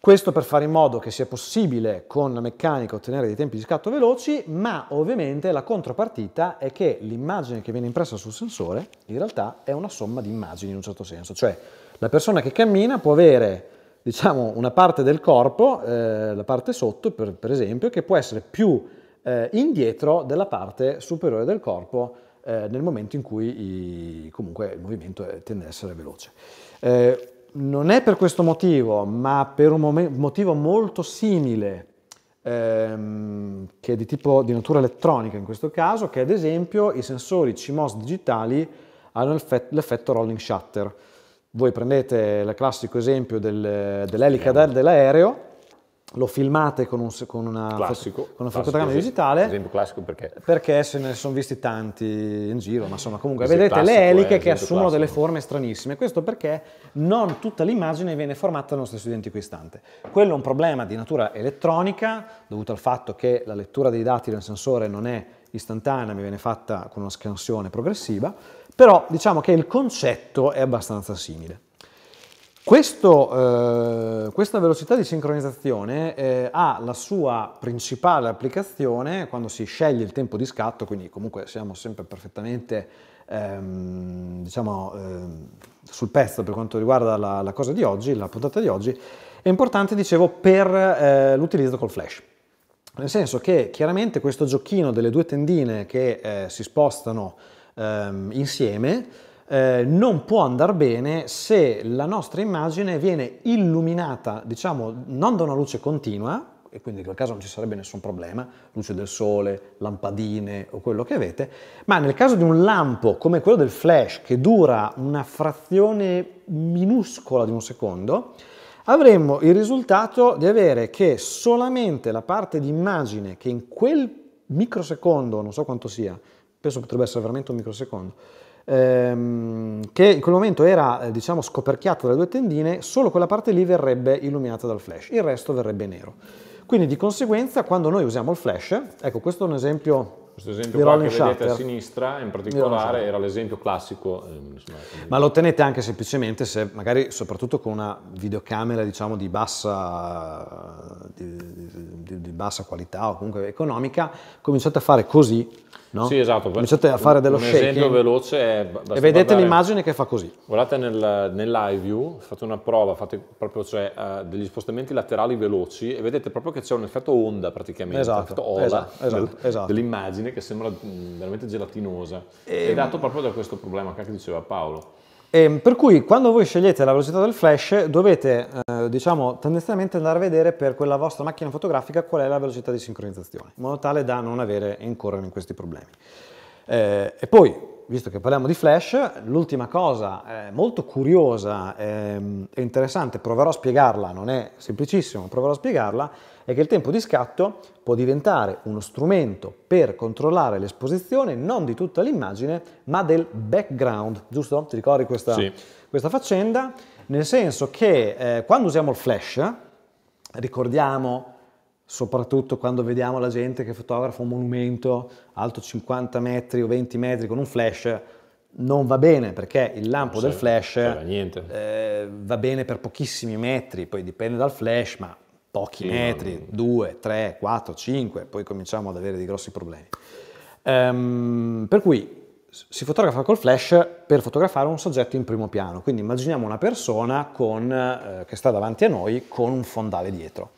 Questo per fare in modo che sia possibile con la meccanica ottenere dei tempi di scatto veloci, ma ovviamente la contropartita è che l'immagine che viene impressa sul sensore in realtà è una somma di immagini in un certo senso, cioè la persona che cammina può avere diciamo, una parte del corpo, eh, la parte sotto per, per, esempio, che può essere più eh, indietro della parte superiore del corpo eh, nel momento in cui i, comunque il movimento eh, tende ad essere veloce. Eh, non è per questo motivo, ma per un motivo molto simile, ehm, che è di tipo di natura elettronica in questo caso, che ad esempio i sensori CMOS digitali hanno l'effetto rolling shutter. Voi prendete il classico esempio del, dell'elica dell'aereo, lo filmate con, un, con una, classico, con una fotocamera digitale. Esempio classico perché? Perché se ne sono visti tanti in giro, ma insomma comunque vedete le eliche eh, che assumono classico. delle forme stranissime. Questo perché non tutta l'immagine viene formata nello stesso identico istante. Quello è un problema di natura elettronica, dovuto al fatto che la lettura dei dati del sensore non è istantanea, mi viene fatta con una scansione progressiva, però diciamo che il concetto è abbastanza simile. Questo, eh, questa velocità di sincronizzazione eh, ha la sua principale applicazione quando si sceglie il tempo di scatto, quindi comunque siamo sempre perfettamente ehm, diciamo, ehm, sul pezzo per quanto riguarda la, la, cosa di oggi, la puntata di oggi, è importante, dicevo, per eh, l'utilizzo col flash. Nel senso che chiaramente questo giochino delle due tendine che eh, si spostano ehm, insieme eh, non può andare bene se la nostra immagine viene illuminata, diciamo, non da una luce continua, e quindi in quel caso non ci sarebbe nessun problema, luce del sole, lampadine o quello che avete, ma nel caso di un lampo come quello del flash che dura una frazione minuscola di un secondo, avremmo il risultato di avere che solamente la parte di immagine che in quel microsecondo, non so quanto sia, penso potrebbe essere veramente un microsecondo, ehm, che in quel momento era eh, diciamo scoperchiato dalle due tendine, solo quella parte lì verrebbe illuminata dal flash, il resto verrebbe nero. Quindi di conseguenza quando noi usiamo il flash, ecco questo è un esempio questo esempio qua che Shutter. vedete a sinistra in particolare era l'esempio classico. Ehm, Ma lo ottenete anche semplicemente se magari soprattutto con una videocamera diciamo di bassa, di, di, di bassa qualità o comunque economica cominciate a fare così No? Sì, esatto. Cominciate a fare dello un shaking. Un esempio veloce è... E vedete guardare. l'immagine che fa così. Guardate nel, nell'iView, fate una prova, fate proprio cioè, uh, degli spostamenti laterali veloci e vedete proprio che c'è un effetto onda praticamente, esatto, un effetto ola esatto, esatto, esatto. dell'immagine che sembra mm, veramente gelatinosa. E... Ehm. È dato proprio da questo problema che diceva Paolo. E ehm, per cui quando voi scegliete la velocità del flash dovete eh, diciamo tendenzialmente andare a vedere per quella vostra macchina fotografica qual è la velocità di sincronizzazione in modo tale da non avere incorrere in questi problemi. Eh, e poi visto che parliamo di flash, l'ultima cosa eh, molto curiosa ehm, e eh, interessante, proverò a spiegarla, non è semplicissimo, proverò a spiegarla, è che il tempo di scatto può diventare uno strumento per controllare l'esposizione non di tutta l'immagine, ma del background, giusto? Ti ricordi questa, sì. questa faccenda? Nel senso che eh, quando usiamo il flash, ricordiamo soprattutto quando vediamo la gente che fotografa un monumento alto 50 metri o 20 metri con un flash, non va bene perché il lampo del certo, flash cioè, eh, va bene per pochissimi metri, poi dipende dal flash, ma pochi sì, metri, 2, 3, 4, 5, poi cominciamo ad avere dei grossi problemi. Um, per cui si fotografa col flash per fotografare un soggetto in primo piano, quindi immaginiamo una persona con, eh, che sta davanti a noi con un fondale dietro.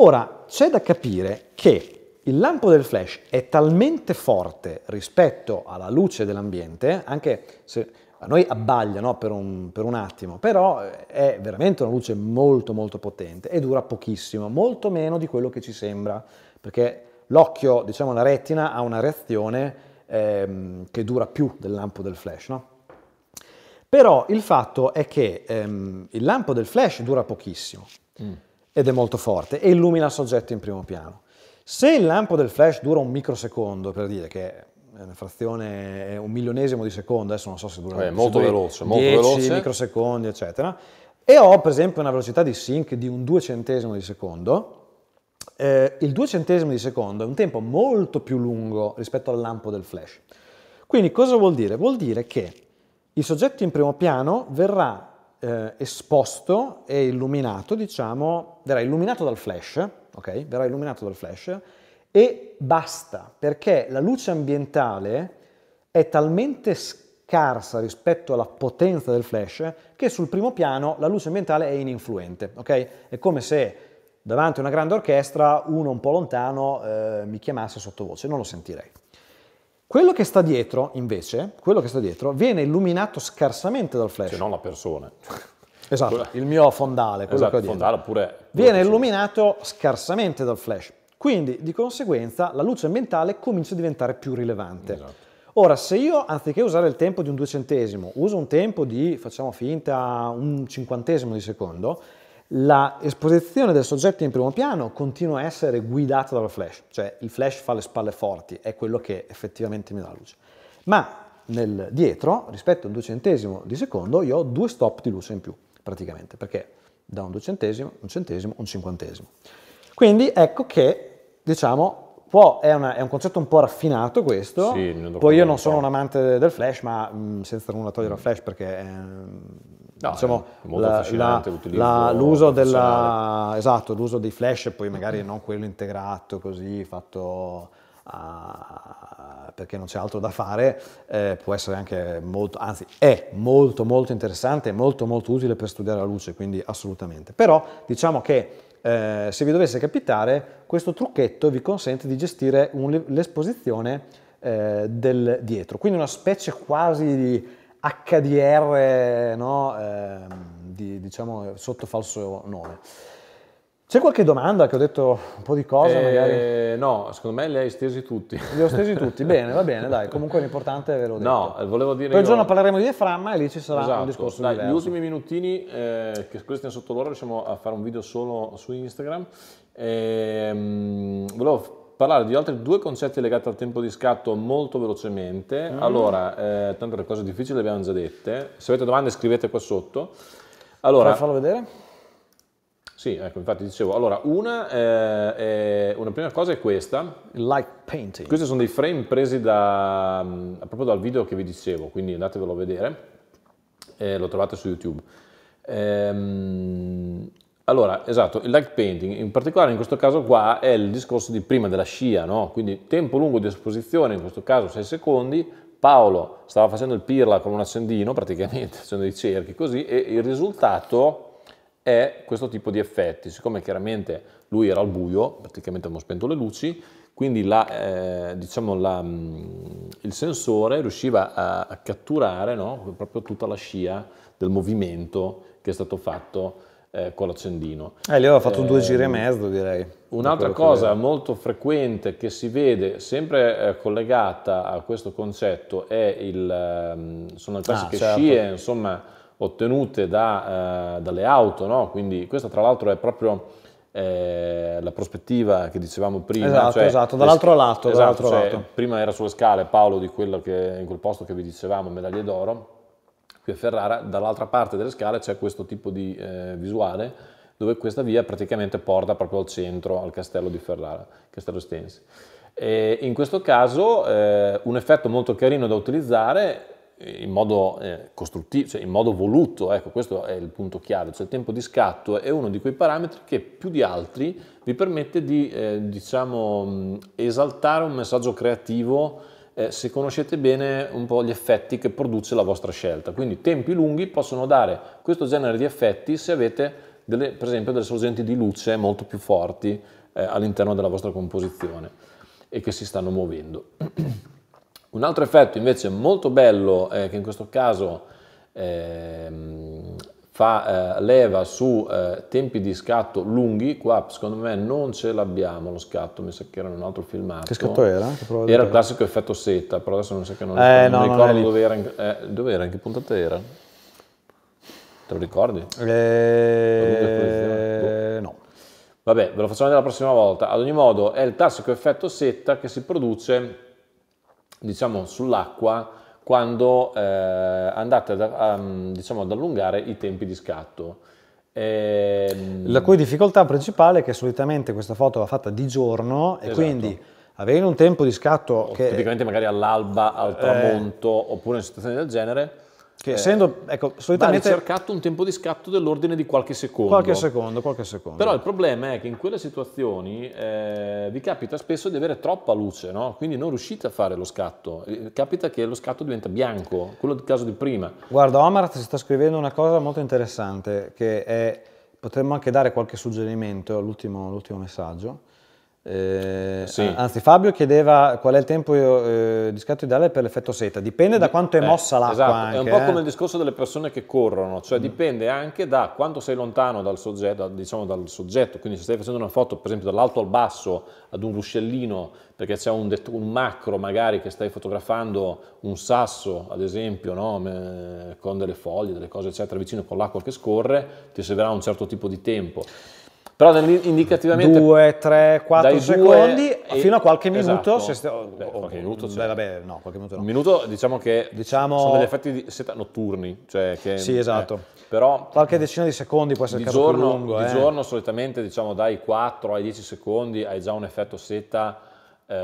Ora, c'è da capire che il lampo del flash è talmente forte rispetto alla luce dell'ambiente, anche se a noi abbaglia no, per, un, per, un, attimo, però eh, è veramente una luce molto molto potente e dura pochissimo, molto meno di quello che ci sembra, perché l'occhio, diciamo la retina, ha una reazione ehm, che dura più del lampo del flash. No? Però il fatto è che ehm, il lampo del flash dura pochissimo. Mm ed è molto forte e illumina il soggetto in primo piano. Se il lampo del flash dura un microsecondo, per dire che è una frazione, è un milionesimo di secondo, adesso non so se dura... È eh, molto veloce, 10 molto veloce. microsecondi, eccetera. E ho per esempio una velocità di sync di un duecentesimo di secondo, eh, il duecentesimo di secondo è un tempo molto più lungo rispetto al lampo del flash. Quindi cosa vuol dire? Vuol dire che il soggetto in primo piano verrà eh, esposto e illuminato, diciamo, verrà illuminato dal flash, ok? Verrà illuminato dal flash e basta, perché la luce ambientale è talmente scarsa rispetto alla potenza del flash che sul primo piano la luce ambientale è ininfluente, ok? È come se davanti a una grande orchestra uno un po' lontano eh, mi chiamasse sottovoce, non lo sentirei. Quello che sta dietro, invece, quello che sta dietro, viene illuminato scarsamente dal flash. Se non la persona. <laughs> Esatto, il mio fondale, quello esatto, che ho fondale oppure... Viene illuminato scarsamente dal flash. Quindi, di conseguenza, la luce ambientale comincia a diventare più rilevante. Esatto. Ora, se io, anziché usare il tempo di un duecentesimo, uso un tempo di, facciamo finta, un cinquantesimo di secondo, L'esposizione del soggetto in primo piano continua a essere guidata dal flash, cioè il flash fa le spalle forti, è quello che effettivamente mi dà la luce. Ma nel dietro, rispetto a un duecentesimo di secondo, io ho due stop di luce in più, praticamente, perché da un duecentesimo, un centesimo, un cinquantesimo. Quindi ecco che, diciamo, può, è, una, è, un concetto un po' raffinato questo, sì, poi io non sono un amante del flash, ma mh, mm, senza nulla togliere al flash perché... È, ehm, No, diciamo, la, la, la, l'uso, della, esatto, l'uso dei flash, poi magari non quello integrato così, fatto a, perché non c'è altro da fare, eh, può essere anche molto, anzi è molto molto interessante, molto molto utile per studiare la luce, quindi assolutamente. Però diciamo che eh, se vi dovesse capitare, questo trucchetto vi consente di gestire un, l'esposizione eh, del dietro, quindi una specie quasi di HDR no, eh, di, diciamo, sotto falso nome. C'è qualche domanda che ho detto un po' di cose eh, magari? No, secondo me li hai stesi tutti. Le ho stesi tutti, <laughs> bene, va bene, dai, comunque l'importante ve lo detto. No, volevo dire... Poi io... giorno parleremo di diaframma e lì ci sarà esatto. un discorso dai, diverso. Gli ultimi minutini, eh, che questi sono sotto loro, riusciamo a fare un video solo su Instagram. Eh, volevo parlare di altri due concetti legati al tempo di scatto molto velocemente. Mm. Allora, eh, tanto le cose difficili le abbiamo già dette. Se avete domande scrivete qua sotto. Allora, Puoi farlo vedere? Sì, ecco, infatti dicevo, allora una, eh, è, una prima cosa è questa. Like painting. Questi sono dei frame presi da, mm, proprio dal video che vi dicevo, quindi andatevelo a vedere, eh, lo trovate su YouTube. Ehm, allora, esatto, il light painting, in particolare in questo caso qua è il discorso di prima della scia, no? quindi tempo lungo di esposizione, in questo caso 6 secondi, Paolo stava facendo il pirla con un accendino praticamente, <laughs> facendo dei cerchi così, e il risultato è questo tipo di effetti, siccome chiaramente lui era al buio, praticamente abbiamo spento le luci, quindi la, eh, diciamo la, mm, il sensore riusciva a, a catturare no? proprio tutta la scia del movimento che è stato fatto eh, con l'accendino. Eh, lì aveva fatto eh, due giri e mezzo, direi. Un'altra cosa molto frequente che si vede, sempre eh, collegata a questo concetto, è il, ehm, sono le classiche ah, certo. scie, insomma, ottenute da, eh, dalle auto, no? Quindi questa tra l'altro è proprio eh, la prospettiva che dicevamo prima. Esatto, cioè, esatto, dall'altro lato. Esatto, dall'altro cioè, lato. Prima era sulle scale Paolo di quello che, in quel posto che vi dicevamo, medaglie d'oro, qui a Ferrara, dall'altra parte delle scale c'è questo tipo di eh, visuale dove questa via praticamente porta proprio al centro, al castello di Ferrara, Castello Stensi. E in questo caso eh, un effetto molto carino da utilizzare eh, in modo eh, costruttivo, cioè in modo voluto, ecco questo è il punto chiave, cioè il tempo di scatto è uno di quei parametri che più di altri vi permette di eh, diciamo, esaltare un messaggio creativo eh, se conoscete bene un po' gli effetti che produce la vostra scelta. Quindi tempi lunghi possono dare questo genere di effetti se avete delle, per esempio delle sorgenti di luce molto più forti eh, all'interno della vostra composizione e che si stanno muovendo. <clears throat> un altro effetto invece molto bello eh, che in questo caso ehm, fa eh, leva su eh, tempi di scatto lunghi, qua secondo me non ce l'abbiamo lo scatto, mi sa che era un altro filmato. Che scatto era? Che era il classico effetto setta, però adesso non so che non, eh, non no, ricordo non dove, era, eh, dove era, in che puntata era. Te lo ricordi? Eh, no. Vabbè, ve lo facciamo vedere la prossima volta. Ad ogni modo è il classico effetto setta che si produce, diciamo, sull'acqua quando eh, andate ad, a, mm, diciamo, ad allungare i tempi di scatto. E... Ehm, La cui difficoltà principale è che solitamente questa foto va fatta di giorno esatto. e quindi avere un tempo di scatto che... Tipicamente magari all'alba, al tramonto eh... oppure in situazioni del genere che essendo, ecco, solitamente... Va cercato un tempo di scatto dell'ordine di qualche secondo. Qualche secondo, qualche secondo. Però il problema è che in quelle situazioni eh, vi capita spesso di avere troppa luce, no? quindi non riuscite a fare lo scatto. Eh, capita che lo scatto diventa bianco, quello del caso di prima. Guarda, Omar si sta scrivendo una cosa molto interessante, che è, potremmo anche dare qualche suggerimento all'ultimo messaggio eh, sì. Anzi, Fabio chiedeva qual è il tempo eh, di scatto ideale per l'effetto seta. Dipende da quanto è eh, mossa eh, l'acqua. Esatto. Anche, è un po' eh. come il discorso delle persone che corrono, cioè mm. dipende anche da quanto sei lontano dal soggetto, diciamo dal soggetto. Quindi, se stai facendo una foto, per esempio, dall'alto al basso ad un ruscellino perché c'è un, un macro magari che stai fotografando un sasso, ad esempio, no? con delle foglie, delle cose eccetera, vicino con l'acqua che scorre, ti servirà un certo tipo di tempo. Però indicativamente... 2, 3, 4 secondi fino a qualche minuto. Esatto. Se, oh, Beh, qualche minuto c'è. Beh, vabbè, no, qualche minuto no. Un minuto diciamo che diciamo... sono degli effetti di seta notturni. Cioè che, sì, eh, esatto. Eh, però... Qualche decina di secondi può essere il caso giorno, lungo. Di eh. giorno solitamente diciamo dai 4 ai 10 secondi hai già un effetto seta eh,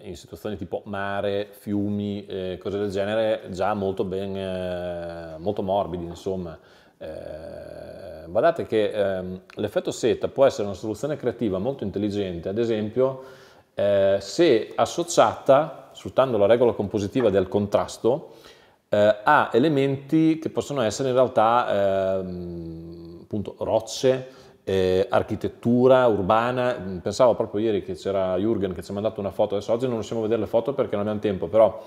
in situazioni tipo mare, fiumi, eh, cose del genere, già molto, ben, eh, molto morbidi, insomma. Eh, guardate che ehm, l'effetto seta può essere una soluzione creativa molto intelligente, ad esempio eh, se associata, sfruttando la regola compositiva del contrasto, eh, a elementi che possono essere in realtà ehm, appunto, rocce, eh, architettura urbana. Mm, pensavo proprio ieri che c'era Jürgen che ci ha mandato una foto, adesso oggi non riusciamo a vedere le foto perché non abbiamo tempo, però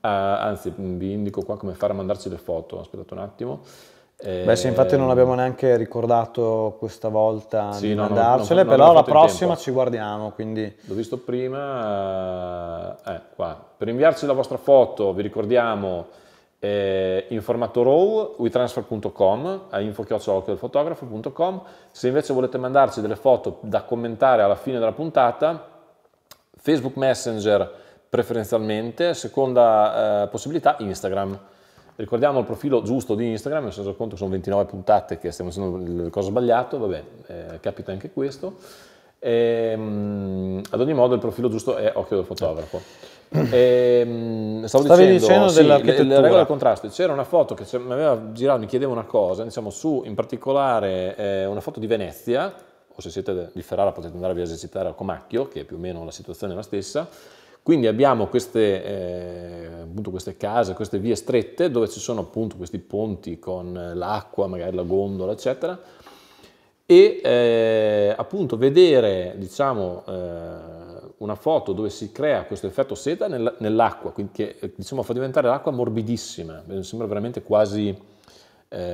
eh, anzi mm, vi indico qua come fare a mandarci le foto, aspettate un attimo. Beh sì, infatti non eh, abbiamo neanche ricordato questa volta sì, di no, mandarcele, non, non, però la prossima ci guardiamo, quindi... L'ho visto prima, eh, eh, qua. Per inviarci la vostra foto vi ricordiamo eh, in formato RAW, wetransfer.com, a info Se invece volete mandarci delle foto da commentare alla fine della puntata, Facebook Messenger preferenzialmente, seconda eh, possibilità Instagram ricordiamo il profilo giusto di Instagram, mi sono reso conto che sono 29 puntate che stiamo facendo cosa sbagliata, vabbè, eh, capita anche questo. E, ehm, mh, ad ogni modo il profilo giusto è occhio del fotografo. E, ehm, mh, stavo Stavi dicendo, dicendo sì, dell'architettura. Le, regole del contrasto, c'era una foto che mi aveva girato, mi chiedeva una cosa, diciamo su in particolare eh, una foto di Venezia, o se siete di Ferrara potete andare a esercitare a Comacchio, che più o meno la situazione è la stessa, quindi abbiamo queste, eh, queste, case, queste vie strette dove ci sono appunto questi ponti con eh, l'acqua, magari la gondola, eccetera, e eh, appunto vedere diciamo, eh, una foto dove si crea questo effetto seta nel, nell'acqua, che eh, diciamo, fa diventare l'acqua morbidissima, eh, sembra veramente quasi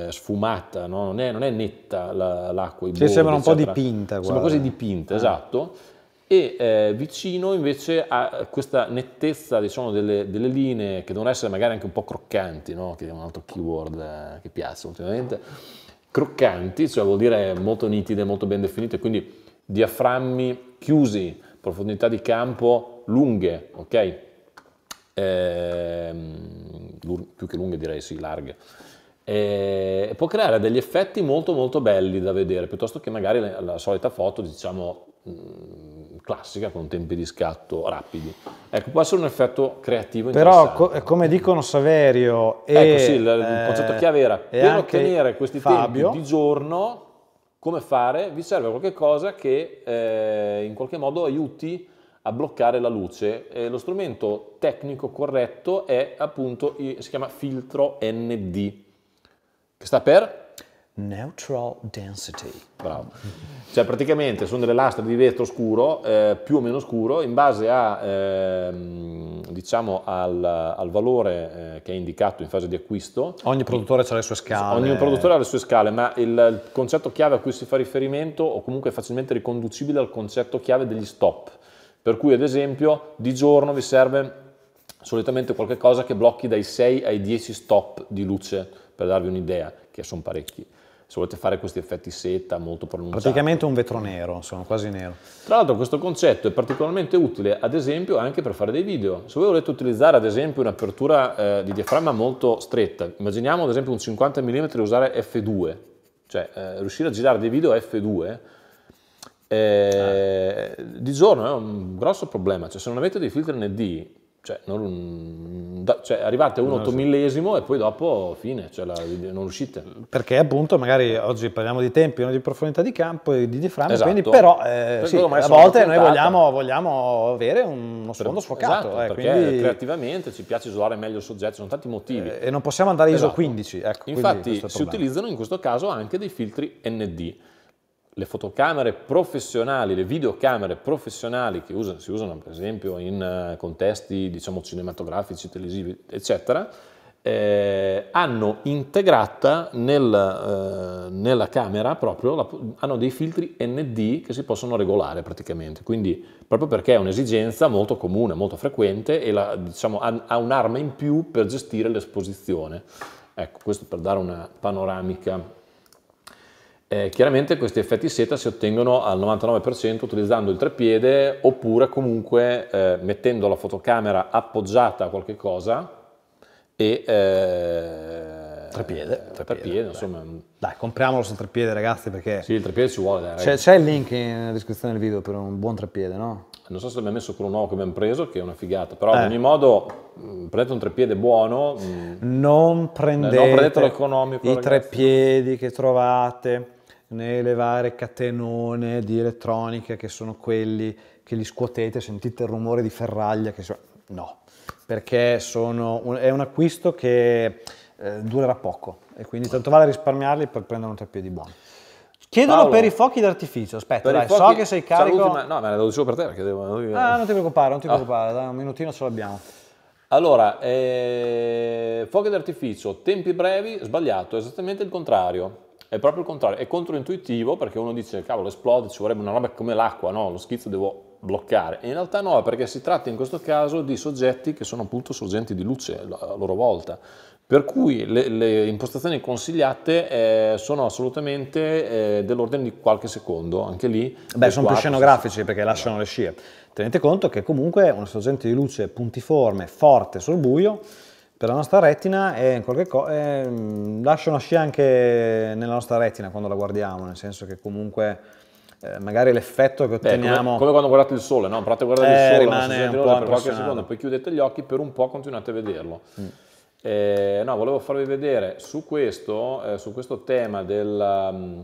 sfumata, no? non, è, non, è, netta l'acqua. La, bordi, sembra un eccetera. po' dipinta. Guarda. Sembra quasi dipinta, ah. esatto e eh, vicino invece a questa nettezza diciamo, delle, delle, linee che devono essere magari anche un po' croccanti, no? che è un altro keyword eh, che piace ultimamente, croccanti, cioè vuol dire molto nitide, molto ben definite, quindi diaframmi chiusi, profondità di campo lunghe, ok? Eh, più che lunghe direi sì, larghe. Eh, e può creare degli effetti molto molto belli da vedere, piuttosto che magari la, la solita foto, diciamo, mh, mm, classica con tempi di scatto rapidi. Ecco, può essere un effetto creativo Però, co- come dicono Saverio e... Ecco sì, il, eh, concetto chiave era, per ottenere questi Fabio, tempi di giorno, come fare? Vi serve qualcosa che eh, in qualche modo aiuti a bloccare la luce. Eh, lo strumento tecnico corretto è appunto, si chiama filtro ND, che sta per Neutral density. Bravo. Cioè praticamente sono delle lastre di vetro scuro, eh, più o meno scuro, in base a, eh, diciamo al, al valore eh, che è indicato in fase di acquisto. Ogni produttore ha le sue scale. Ogni produttore ha le sue scale, ma il, il concetto chiave a cui si fa riferimento o comunque è facilmente riconducibile al concetto chiave degli stop. Per cui ad esempio di giorno vi serve solitamente qualcosa che blocchi dai 6 ai 10 stop di luce, per darvi un'idea, che sono parecchi se volete fare questi effetti seta molto pronunciati. Praticamente un vetro nero, sono quasi nero. Tra l'altro questo concetto è particolarmente utile ad esempio anche per fare dei video. Se voi volete utilizzare ad esempio un'apertura eh, di diaframma molto stretta, immaginiamo ad esempio un 50 mm e usare f2, cioè eh, riuscire a girare dei video a f2 eh, ah. di giorno è un grosso problema, cioè se non avete dei filtri ND cioè, non, da, cioè, arrivate a un ottomillesimo e poi dopo fine, cioè la, non uscite. Perché appunto magari oggi parliamo di tempi, non di profondità di campo e di difframine, esatto. però eh, sì, a volte noi vogliamo, vogliamo, avere uno sfondo sfocato. Esatto, eh, perché quindi... creativamente ci piace isolare meglio il soggetto, ci sono tanti motivi. Eh, e non possiamo andare ISO esatto. 15. Ecco, Infatti si utilizzano in questo caso anche dei filtri ND le fotocamere professionali, le videocamere professionali che usa, si usano per esempio in eh, contesti diciamo, cinematografici, televisivi, eccetera, eh, hanno integrata nel, eh, nella camera proprio, la, hanno dei filtri ND che si possono regolare praticamente, quindi proprio perché è un'esigenza molto comune, molto frequente e la, diciamo, ha, ha un'arma in più per gestire l'esposizione. Ecco, questo per dare una panoramica eh, chiaramente questi effetti seta si ottengono al 99% utilizzando il treppiede oppure comunque eh, mettendo la fotocamera appoggiata a qualche cosa e... Eh, treppiede. Eh, trepiede, trepiede insomma. Dai, compriamolo sul treppiede ragazzi perché... Sì, il treppiede ci vuole. C'è, il link in descrizione del video per un buon treppiede, no? Non so se abbiamo messo quello nuovo che abbiamo preso, che è una figata, però in eh. ogni modo mm, prendete un treppiede buono. Mm. Non prendete, non prendete l'economico, i ragazzi. treppiedi che trovate nelle varie catenone di elettronica che sono quelli che li scuotete, sentite il rumore di ferraglia, che so... no, perché un... è un acquisto che eh, durerà poco e quindi tanto vale risparmiarli per prendere un tappeto di buono. Chiedono Paolo, per i fuochi d'artificio, aspetta, dai, fuochi, so che sei carico. ma, no, me ne devo solo per te perché devo... Ah, non ti preoccupare, non ti ah. preoccupare, dai, un minutino ce l'abbiamo. Allora, eh, fuochi d'artificio, tempi brevi, sbagliato, esattamente il contrario. È proprio il contrario, è controintuitivo perché uno dice cavolo esplode, ci vorrebbe una roba come l'acqua, no, lo schizzo devo bloccare. E in realtà no, perché si tratta in questo caso di soggetti che sono appunto sorgenti di luce a loro volta. Per cui le, le impostazioni consigliate eh, sono assolutamente eh, dell'ordine di qualche secondo, anche lì. Beh, sono 4, più scenografici perché lasciano esatto. le scie. Tenete conto che comunque una sorgente di luce puntiforme, forte sul buio, per la nostra retina è qualche e mm, lascia una scia anche nella nostra retina quando la guardiamo, nel senso che comunque eh, magari l'effetto che otteniamo... Beh, come, come, quando guardate il sole, no? Provate a guardare eh, il sole, rimane un po per qualche secondo, poi chiudete gli occhi, per un po' continuate a vederlo. Mm. Eh, no, volevo farvi vedere su questo, eh, su questo tema del, mm,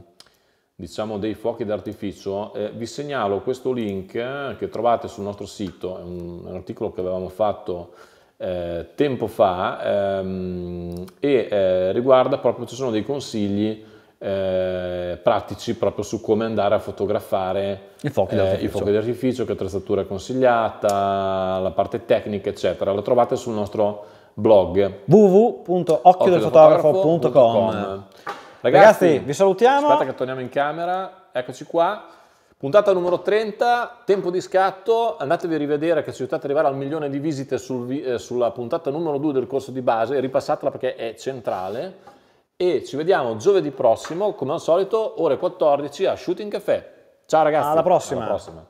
diciamo, dei fuochi d'artificio, eh, vi segnalo questo link che trovate sul nostro sito, è un, un articolo che avevamo fatto eh, tempo fa ehm, e eh, riguarda proprio, ci sono dei consigli eh, pratici proprio su come andare a fotografare i fuochi eh, d'artificio, che attrezzatura è consigliata, la parte tecnica eccetera. La trovate sul nostro blog www.occhiodelfotografo.com Ragazzi, Ragazzi, vi salutiamo. Aspetta che torniamo in camera. Eccoci qua. Puntata numero 30, tempo di scatto, andatevi a rivedere che ci aiutate ad arrivare al milione di visite sul, eh, sulla puntata numero 2 del corso di base, ripassatela perché è centrale e ci vediamo giovedì prossimo, come al solito, ore 14 a Shooting Café. Ciao ragazzi. Alla prossima. Alla prossima.